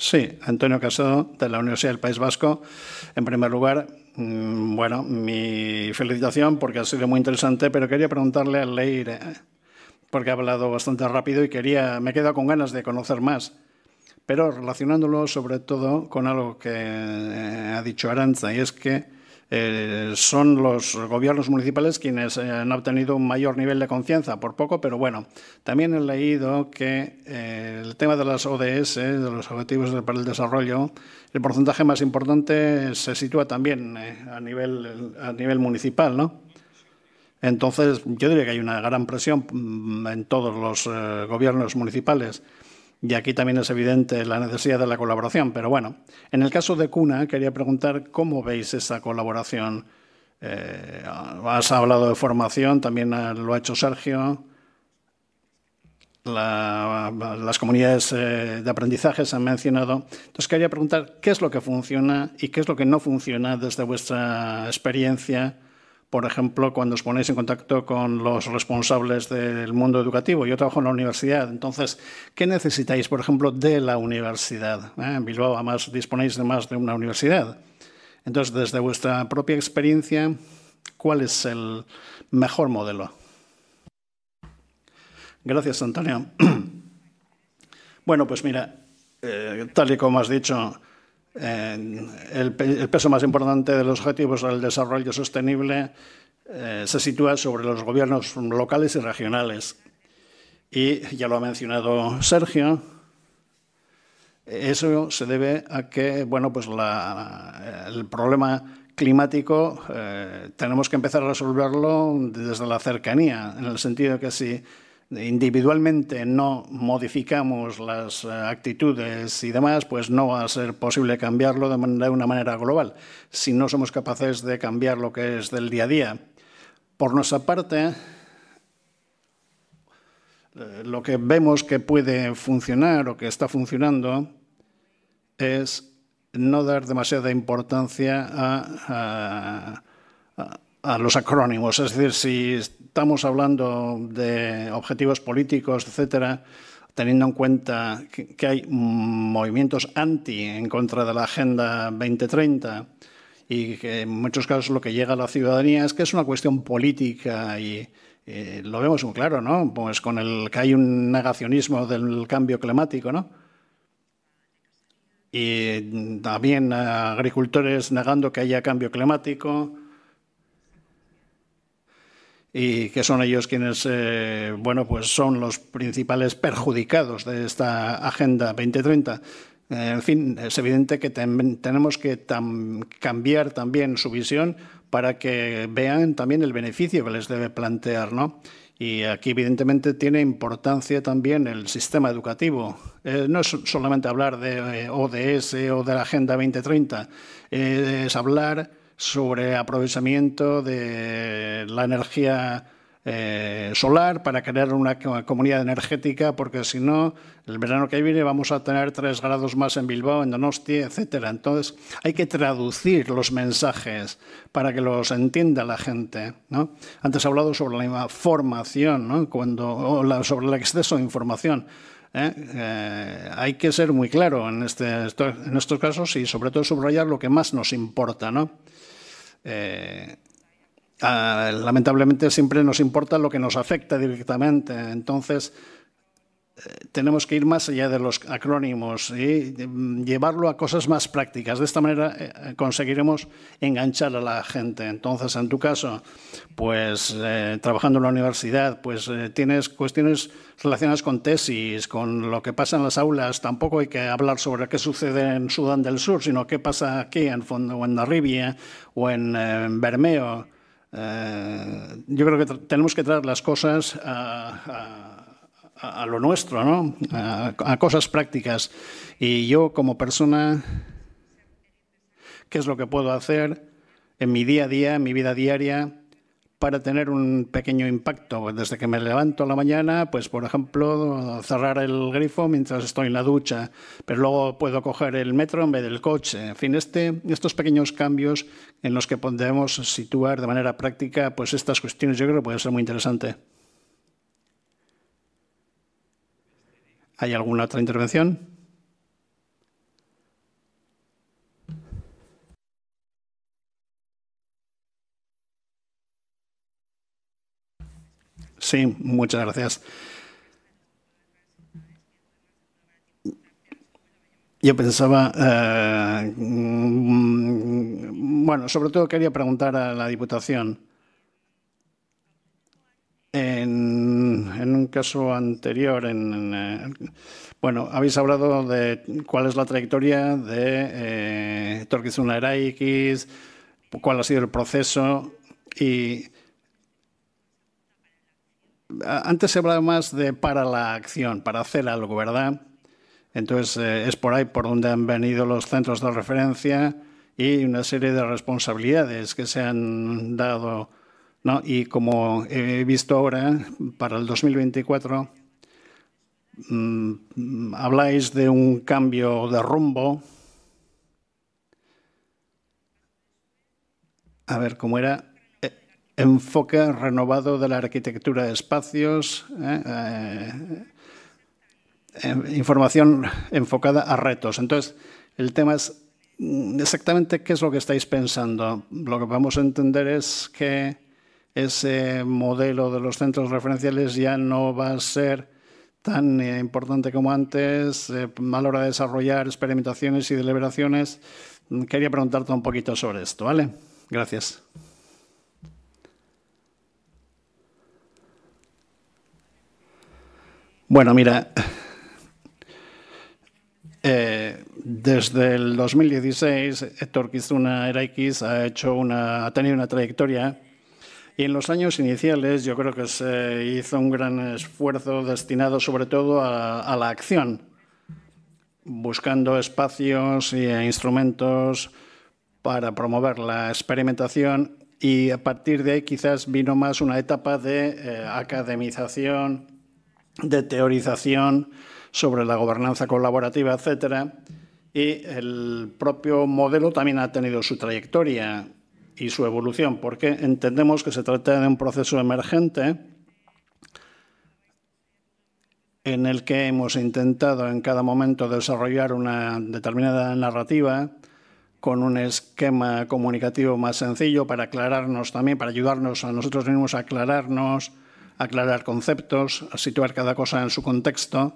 Sí, Antonio Casado, de la Universidad del País Vasco. En primer lugar, mm, bueno, mi felicitación porque ha sido muy interesante, pero quería preguntarle al Leire, ¿eh? porque ha hablado bastante rápido y quería, me quedado con ganas de conocer más, pero relacionándolo sobre todo con algo que eh, ha dicho Aranza, y es que eh, son los gobiernos municipales quienes eh, han obtenido un mayor nivel de confianza, por poco, pero bueno. También he leído que eh, el tema de las ODS, de los Objetivos para el Desarrollo, el porcentaje más importante se sitúa también a, nivel, a nivel municipal, ¿no? Entonces, yo diría que hay una gran presión mm, en todos los gobiernos municipales. Y aquí también es evidente la necesidad de la colaboración, pero bueno, en el caso de Cuna quería preguntar cómo veis esa colaboración. Eh, has hablado de formación, también lo ha hecho Sergio. las comunidades eh, de aprendizaje se han mencionado. Entonces quería preguntar qué es lo que funciona y qué es lo que no funciona desde vuestra experiencia por ejemplo, cuando os ponéis en contacto con los responsables del mundo educativo. Yo trabajo en la universidad, entonces, ¿qué necesitáis, por ejemplo, de la universidad? ¿Eh? En Bilbao, además, disponéis de más de una universidad. Entonces, desde vuestra propia experiencia, ¿cuál es el mejor modelo? Gracias, Antonio. Bueno, pues mira, eh, tal y como has dicho, el, peso más importante de los objetivos del desarrollo sostenible eh, se sitúa sobre los gobiernos locales y regionales. Y ya lo ha mencionado Sergio, eso se debe a que bueno, pues el problema climático eh, tenemos que empezar a resolverlo desde la cercanía, en el sentido que si individualmente no modificamos las eh, actitudes y demás, pues no va a ser posible cambiarlo de una manera global, si no somos capaces de cambiar lo que es del día a día. Por nuestra parte, eh, lo que vemos que puede funcionar o que está funcionando es no dar demasiada importancia a, los acrónimos. Es decir, si estamos hablando de objetivos políticos, etcétera, teniendo en cuenta que, hay movimientos anti en contra de la Agenda 2030 y que en muchos casos lo que llega a la ciudadanía es que es una cuestión política y, lo vemos muy claro, ¿no? Pues con el que hay un negacionismo del cambio climático, ¿no? Y también agricultores negando que haya cambio climático, y que son ellos quienes eh, bueno, pues son los principales perjudicados de esta Agenda 2030. Eh, en fin, es evidente que tenemos que cambiar también su visión para que vean también el beneficio que les debe plantear. ¿no? Y aquí, evidentemente, tiene importancia también el sistema educativo. Eh, no es solamente hablar de ODS o de la Agenda 2030, es hablar sobre aprovechamiento de la energía eh, solar para crear una comunidad energética, porque si no, el verano que viene vamos a tener tres grados más en Bilbao, en Donostia, etc. Entonces, hay que traducir los mensajes para que los entienda la gente. ¿no? Antes he hablado sobre la formación, ¿no? Cuando, sobre el exceso de información. ¿eh? Eh, hay que ser muy claro en, este, en estos casos y sobre todo subrayar lo que más nos importa, ¿no? Eh, ah, lamentablemente siempre nos importa lo que nos afecta directamente. Entonces, tenemos que ir más allá de los acrónimos y mm, llevarlo a cosas más prácticas. De esta manera eh, conseguiremos enganchar a la gente. Entonces, en tu caso, pues eh, trabajando en la universidad, pues eh, tienes cuestiones relacionadas con tesis, con lo que pasa en las aulas. Tampoco hay que hablar sobre qué sucede en Sudán del Sur, sino qué pasa aquí en fondo, o en Narribia, o en, Bermeo. yo creo que tenemos que traer las cosas a a, lo nuestro, A, cosas prácticas. Y yo como persona, ¿qué es lo que puedo hacer en mi día a día, en mi vida diaria? para tener un pequeño impacto. Desde que me levanto a la mañana, pues por ejemplo, cerrar el grifo mientras estoy en la ducha, pero luego puedo coger el metro en vez del coche. En fin, este, estos pequeños cambios en los que podemos situar de manera práctica, pues estas cuestiones yo creo que puede ser muy interesante. ¿Hay alguna otra intervención? Sí, muchas gracias. Yo pensaba, eh, bueno, sobre todo quería preguntar a la Diputación. En en, un caso anterior, eh, bueno, habéis hablado de cuál es la trayectoria de eh, Torquizuna Eraikis, cuál ha sido el proceso y antes se hablaba más de para la acción, para hacer algo, ¿verdad? Entonces eh, es por ahí por donde han venido los centros de referencia y una serie de responsabilidades que se han dado ¿no? Y como he visto ahora, para el 2024 mm, habláis de un cambio de rumbo. A ver, ¿cómo era? E, enfoque renovado de la arquitectura de espacios, ¿eh? Eh, eh, información enfocada a retos. Entonces, el tema es mm, exactamente qué es lo que estáis pensando. Lo que vamos a entender es que ese modelo de los centros referenciales ya no va a ser tan eh, importante como antes eh, a la hora de desarrollar experimentaciones y deliberaciones. Mm, quería preguntarte un poquito sobre esto, ¿vale? Gracias. Bueno, mira, eh, desde el 2016 Héctor Kizuna Eraikis ha, ha tenido una trayectoria y en los años iniciales yo creo que se hizo un gran esfuerzo destinado sobre todo a, la acción, buscando espacios e instrumentos para promover la experimentación y a partir de ahí quizás vino más una etapa de eh, academización, de teorización sobre la gobernanza colaborativa, etcétera. Y el propio modelo también ha tenido su trayectoria y su evolución, porque entendemos que se trata de un proceso emergente en el que hemos intentado en cada momento desarrollar una determinada narrativa con un esquema comunicativo más sencillo para aclararnos también, para ayudarnos a nosotros mismos a aclararnos, aclarar conceptos, a situar cada cosa en su contexto.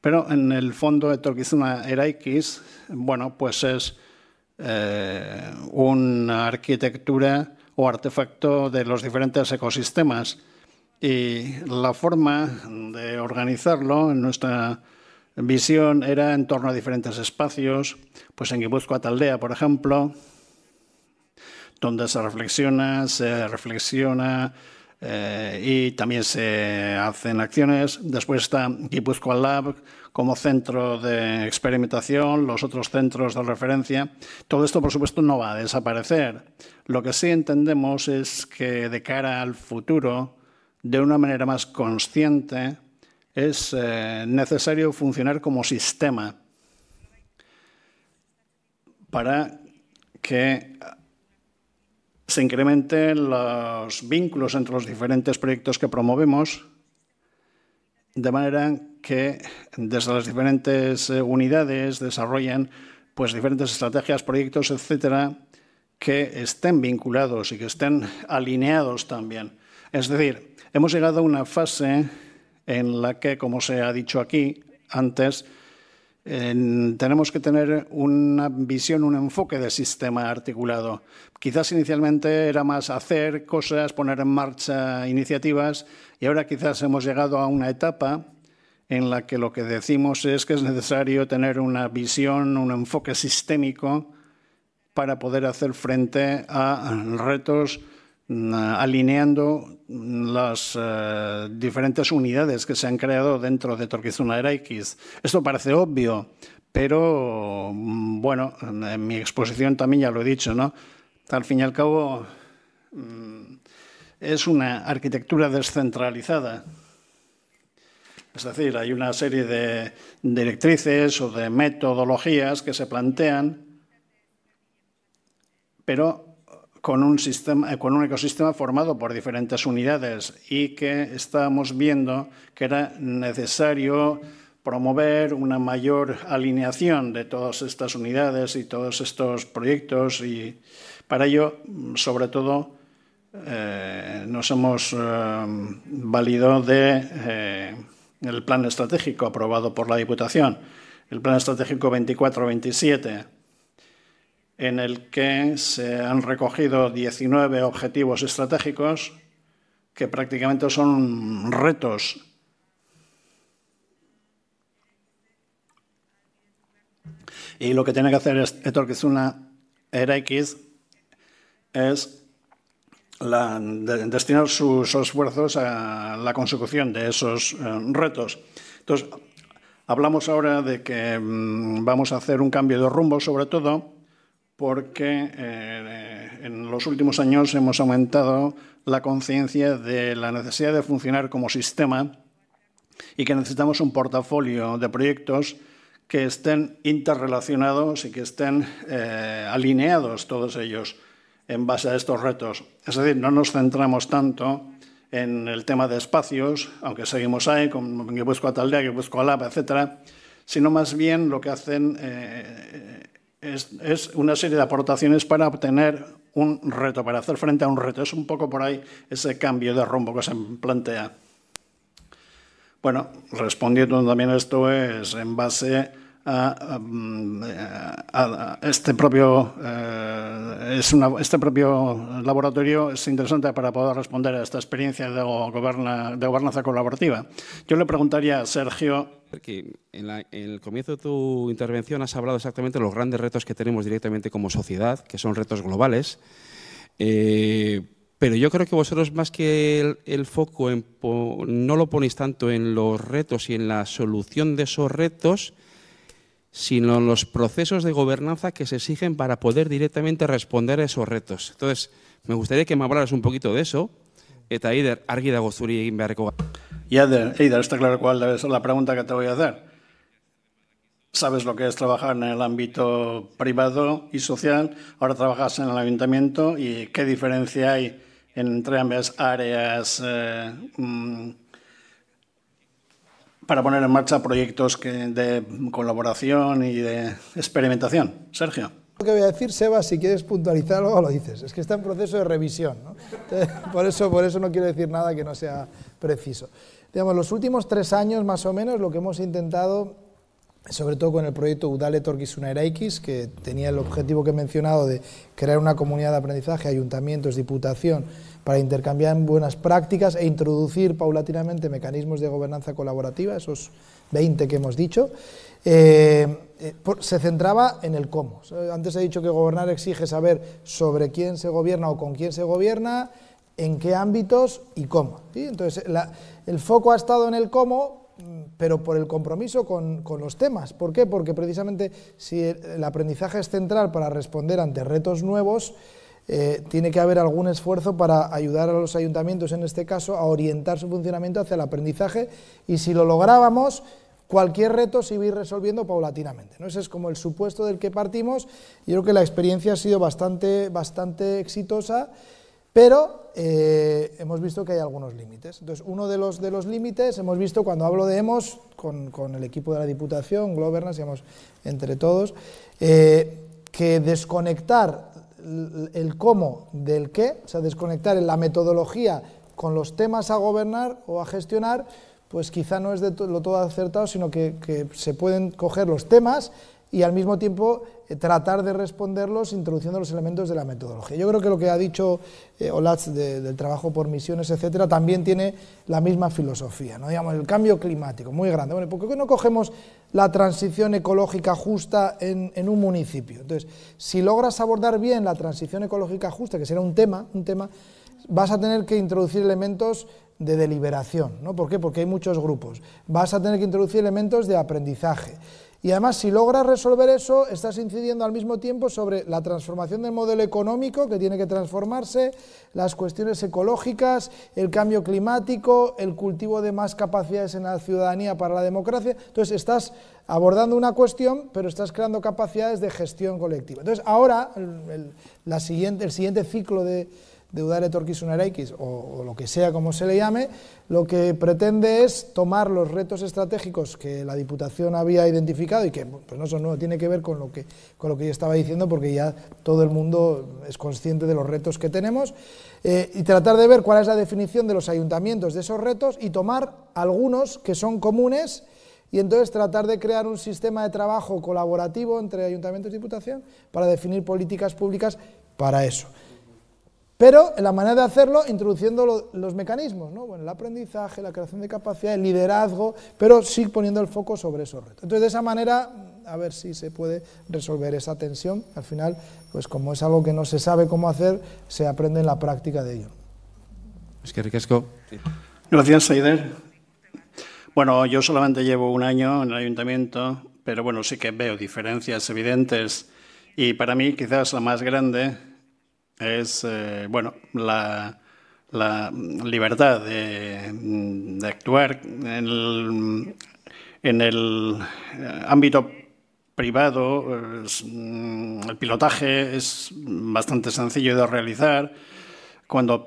Pero en el fondo de era Eraikis, bueno, pues es eh, una arquitectura o artefacto de los diferentes ecosistemas. Y la forma de organizarlo en nuestra visión era en torno a diferentes espacios, pues en Guipúzcoa Taldea, por ejemplo, donde se reflexiona, se reflexiona eh, y también se hacen acciones. Después está Guipúzcoa Lab como centro de experimentación, los otros centros de referencia. Todo esto, por supuesto, no va a desaparecer. Lo que sí entendemos es que de cara al futuro, de una manera más consciente, es eh, necesario funcionar como sistema para que se incrementen los vínculos entre los diferentes proyectos que promovemos, de manera que desde las diferentes eh, unidades desarrollen pues, diferentes estrategias, proyectos, etcétera, que estén vinculados y que estén alineados también. Es decir, hemos llegado a una fase en la que, como se ha dicho aquí antes, tenemos que tener una visión, un enfoque de sistema articulado. Quizás inicialmente era más hacer cosas, poner en marcha iniciativas y ahora quizás hemos llegado a una etapa en la que lo que decimos es que es necesario tener una visión, un enfoque sistémico para poder hacer frente a retos Mm, alineando las eh, diferentes unidades que se han creado dentro de Torquizuna Era Esto parece obvio, pero mm, bueno, en mi exposición también ya lo he dicho, ¿no? Al fin y al cabo mm, es una arquitectura descentralizada. Es decir, hay una serie de directrices o de metodologías que se plantean, pero con un, sistema, eh, con un ecosistema formado por diferentes unidades y que estábamos viendo que era necesario promover una mayor alineación de todas estas unidades y todos estos proyectos y para ello, sobre todo, eh, nos hemos eh, valido del el plan estratégico aprobado por la Diputación, el plan estratégico 24-27 en el que se han recogido 19 objetivos estratégicos que prácticamente son retos. Y lo que tiene que hacer Kizuna que es destinar sus esfuerzos a la consecución de esos eh, retos. Entonces, hablamos ahora de que mm, vamos a hacer un cambio de rumbo, sobre todo porque eh, en los últimos años hemos aumentado la conciencia de la necesidad de funcionar como sistema y que necesitamos un portafolio de proyectos que estén interrelacionados y que estén eh, alineados todos ellos en base a estos retos. Es decir, no nos centramos tanto en el tema de espacios, aunque seguimos ahí, con que Taldea, a Lab, etcétera, sino más bien lo que hacen eh, es, una serie de aportaciones para obtener un reto, para hacer frente a un reto. Es un poco por ahí ese cambio de rumbo que se plantea. Bueno, respondiendo también esto es en base a, ah, eh, este propio eh, es este propio laboratorio es interesante para poder responder a esta experiencia de, goberna, de gobernanza colaborativa. Yo le preguntaría a Sergio porque en, el comienzo de tu intervención has hablado exactamente de los grandes retos que tenemos directamente como sociedad, que son retos globales. Eh, pero yo creo que vosotros más que el, foco en, no lo ponéis tanto en los retos y en la solución de esos retos, sino los procesos de gobernanza que se exigen para poder directamente responder a esos retos. Entonces, me gustaría que me hablaras un poquito de eso, eta Eider, argi dago zuri egin está claro cuál debe ser la pregunta que te voy a hacer. Sabes lo que es trabajar en el ámbito privado y social, ahora trabajas en el ayuntamiento y qué diferencia hay entre ambas áreas eh, mm, para poner en marcha proyectos de colaboración y de experimentación. Sergio. Lo que voy a decir, Seba, si quieres puntualizar algo, lo dices. Es que está en proceso de revisión. ¿no? por, eso, por eso no quiero decir nada que no sea preciso. Digamos, los últimos tres años, más o menos, lo que hemos intentado, sobre todo con el proyecto Udale Torquisuna Eraikis, que tenía el objetivo que he mencionado de crear una comunidad de aprendizaje, ayuntamientos, diputación, para intercambiar buenas prácticas e introducir paulatinamente mecanismos de gobernanza colaborativa, esos 20 que hemos dicho, eh, eh, se centraba en el cómo. Eh, antes he dicho que gobernar exige saber sobre quién se gobierna o con quién se gobierna, en qué ámbitos y cómo. Entonces, el foco ha estado en el cómo, pero por el compromiso con, los temas. ¿Por qué? Porque precisamente si el, aprendizaje es central para responder ante retos nuevos, eh, tiene que haber algún esfuerzo para ayudar a los ayuntamientos, en este caso, a orientar su funcionamiento hacia el aprendizaje y si lo lográbamos, cualquier reto se iba a ir resolviendo paulatinamente. ¿no? Ese es como el supuesto del que partimos. Yo creo que la experiencia ha sido bastante, bastante exitosa, pero eh, hemos visto que hay algunos límites. Entonces, uno de los, de los límites, hemos visto cuando hablo de hemos, con, el equipo de la Diputación, Governance, digamos, entre todos, eh, que desconectar el cómo del qué, o sea, desconectar en la metodología con los temas a gobernar o a gestionar, pues quizá no es de lo todo acertado, sino que, se pueden coger los temas y al mismo tiempo tratar de responderlos introduciendo los elementos de la metodología. Yo creo que lo que ha dicho eh, Olatz del trabajo por misiones, etcétera, también tiene la misma filosofía, ¿no? Digamos, el cambio climático, muy grande. Bueno, ¿por qué no cogemos la transición ecológica justa en, un municipio? Entonces, si logras abordar bien la transición ecológica justa, que será un tema, un tema, vas a tener que introducir elementos de deliberación, ¿no? ¿Por qué? Porque hay muchos grupos. Vas a tener que introducir elementos de aprendizaje. Y además, si logras resolver eso, estás incidiendo al mismo tiempo sobre la transformación del modelo económico, que tiene que transformarse, las cuestiones ecológicas, el cambio climático, el cultivo de más capacidades en la ciudadanía para la democracia. Entonces, estás abordando una cuestión, pero estás creando capacidades de gestión colectiva. Entonces, ahora, el, siguiente, el siguiente ciclo de Deudare Torquis o, lo que sea como se le llame, lo que pretende es tomar los retos estratégicos que la Diputación había identificado y que pues no son tiene que ver con lo que, yo estaba diciendo porque ya todo el mundo es consciente de los retos que tenemos eh, y tratar de ver cuál es la definición de los ayuntamientos de esos retos y tomar algunos que son comunes y entonces tratar de crear un sistema de trabajo colaborativo entre ayuntamientos y diputación para definir políticas públicas para eso. Pero la manera de hacerlo, introduciendo los mecanismos, el aprendizaje, la creación de capacidad, el liderazgo, pero sí poniendo el foco sobre esos retos. Entonces, de esa manera, mm, a ver si se puede resolver esa tensión. Al final, pues como es algo que no se sabe cómo hacer, se aprende en la práctica de ello. Es que Rico. Gracias, Aider. Bueno, yo solamente llevo un año en el ayuntamiento, pero bueno, sí que veo diferencias evidentes. Y para mí, quizás la más grande es, eh, bueno, la, la libertad de, actuar en el, en el eh, ámbito privado, mm, el pilotaje es bastante sencillo de realizar. Cuando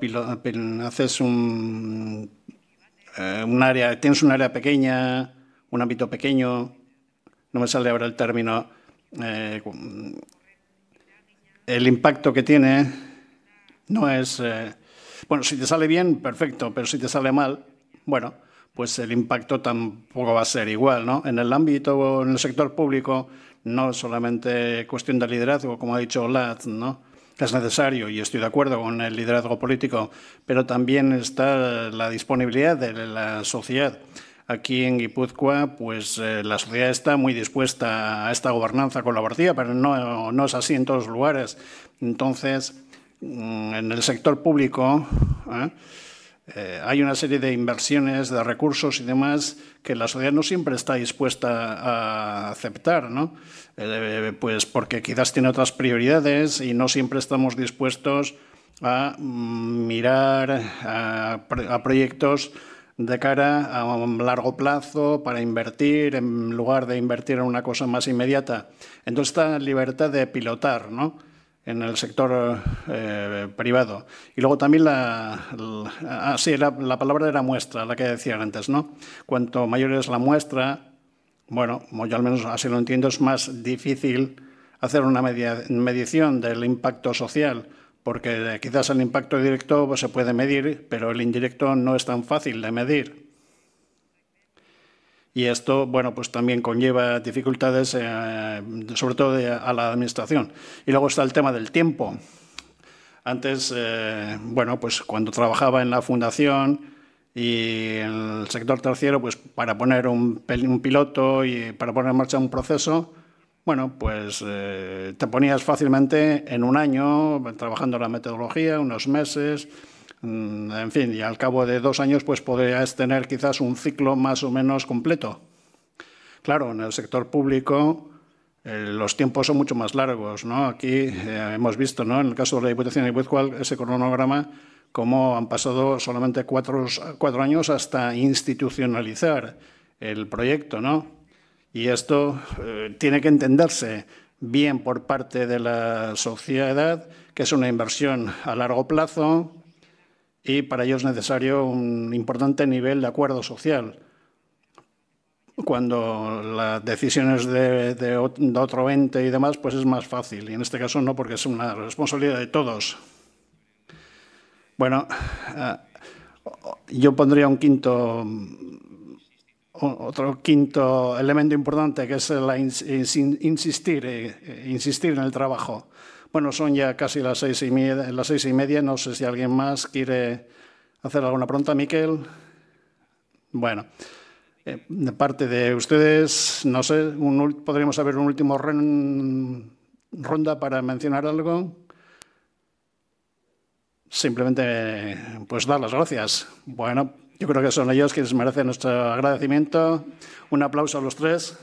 haces un, eh, un área, tienes un área pequeña, un ámbito pequeño, no me sale ahora el término, el impacto que tiene no es... Eh, bueno, si te sale bien, perfecto, pero si te sale mal, bueno, pues el impacto tampoco va a ser igual, ¿no? En el ámbito, en el sector público, no solamente cuestión de liderazgo, como ha dicho Latz, ¿no? Es necesario, y estoy de acuerdo con el liderazgo político, pero también está la disponibilidad de la sociedad aquí en Guipúzcoa, pues eh, la sociedad está muy dispuesta a esta gobernanza colaborativa, pero no, es así en todos los lugares. Entonces, mm, en el sector público ¿eh? Eh, hay una serie de inversiones, de recursos y demás que la sociedad no siempre está dispuesta a aceptar, ¿no? pues porque quizás tiene otras prioridades y no siempre estamos dispuestos a mm, mirar a proyectos de cara a un largo plazo para invertir en lugar de invertir en una cosa más inmediata. Entonces, esta libertad de pilotar, en el sector eh, privado. Y luego también la, la, de ah, la, palabra era muestra, la que decía antes, ¿no? Cuanto mayor es la muestra, bueno, yo al menos así lo entiendo, es más difícil hacer una medición del impacto social porque quizás el impacto directo pues, se puede medir, pero el indirecto no es tan fácil de medir. Y esto, bueno, pues también conlleva dificultades, eh, sobre todo a la administración. Y luego está el tema del tiempo. Antes, eh, bueno, pues cuando trabajaba en la fundación y en el sector terciario, pues para poner un piloto y para poner en marcha un proceso, bueno, pues eh, te ponías fácilmente en un año trabajando la metodología, unos meses, mm, en fin, y al cabo de dos años pues podrías tener quizás un ciclo más o menos completo. Claro, en el sector público eh, los tiempos son mucho más largos, ¿no? Aquí eh, hemos visto, ¿no? En el caso de la Diputación de ese cronograma, cómo han pasado solamente cuatro años hasta institucionalizar el proyecto, ¿no? Y esto eh, tiene que entenderse bien por parte de la sociedad, que es una inversión a largo plazo y para ello es necesario un importante nivel de acuerdo social. Cuando las decisiones de, de, de otro ente y demás, pues es más fácil. Y en este caso no, porque es una responsabilidad de todos. Bueno, eh, yo pondría un quinto otro quinto elemento importante que es, insistir, eh, eh, insistir en el trabajo. Bueno, son ya casi las seis, y media, las seis y media. No sé si alguien más quiere hacer alguna pregunta. Miquel. Bueno, eh, de parte de ustedes, no sé, podríamos haber un último ronda para mencionar algo. Simplemente, pues dar las gracias. Bueno. Yo creo que son ellos quienes merecen nuestro agradecimiento. Un aplauso a los tres.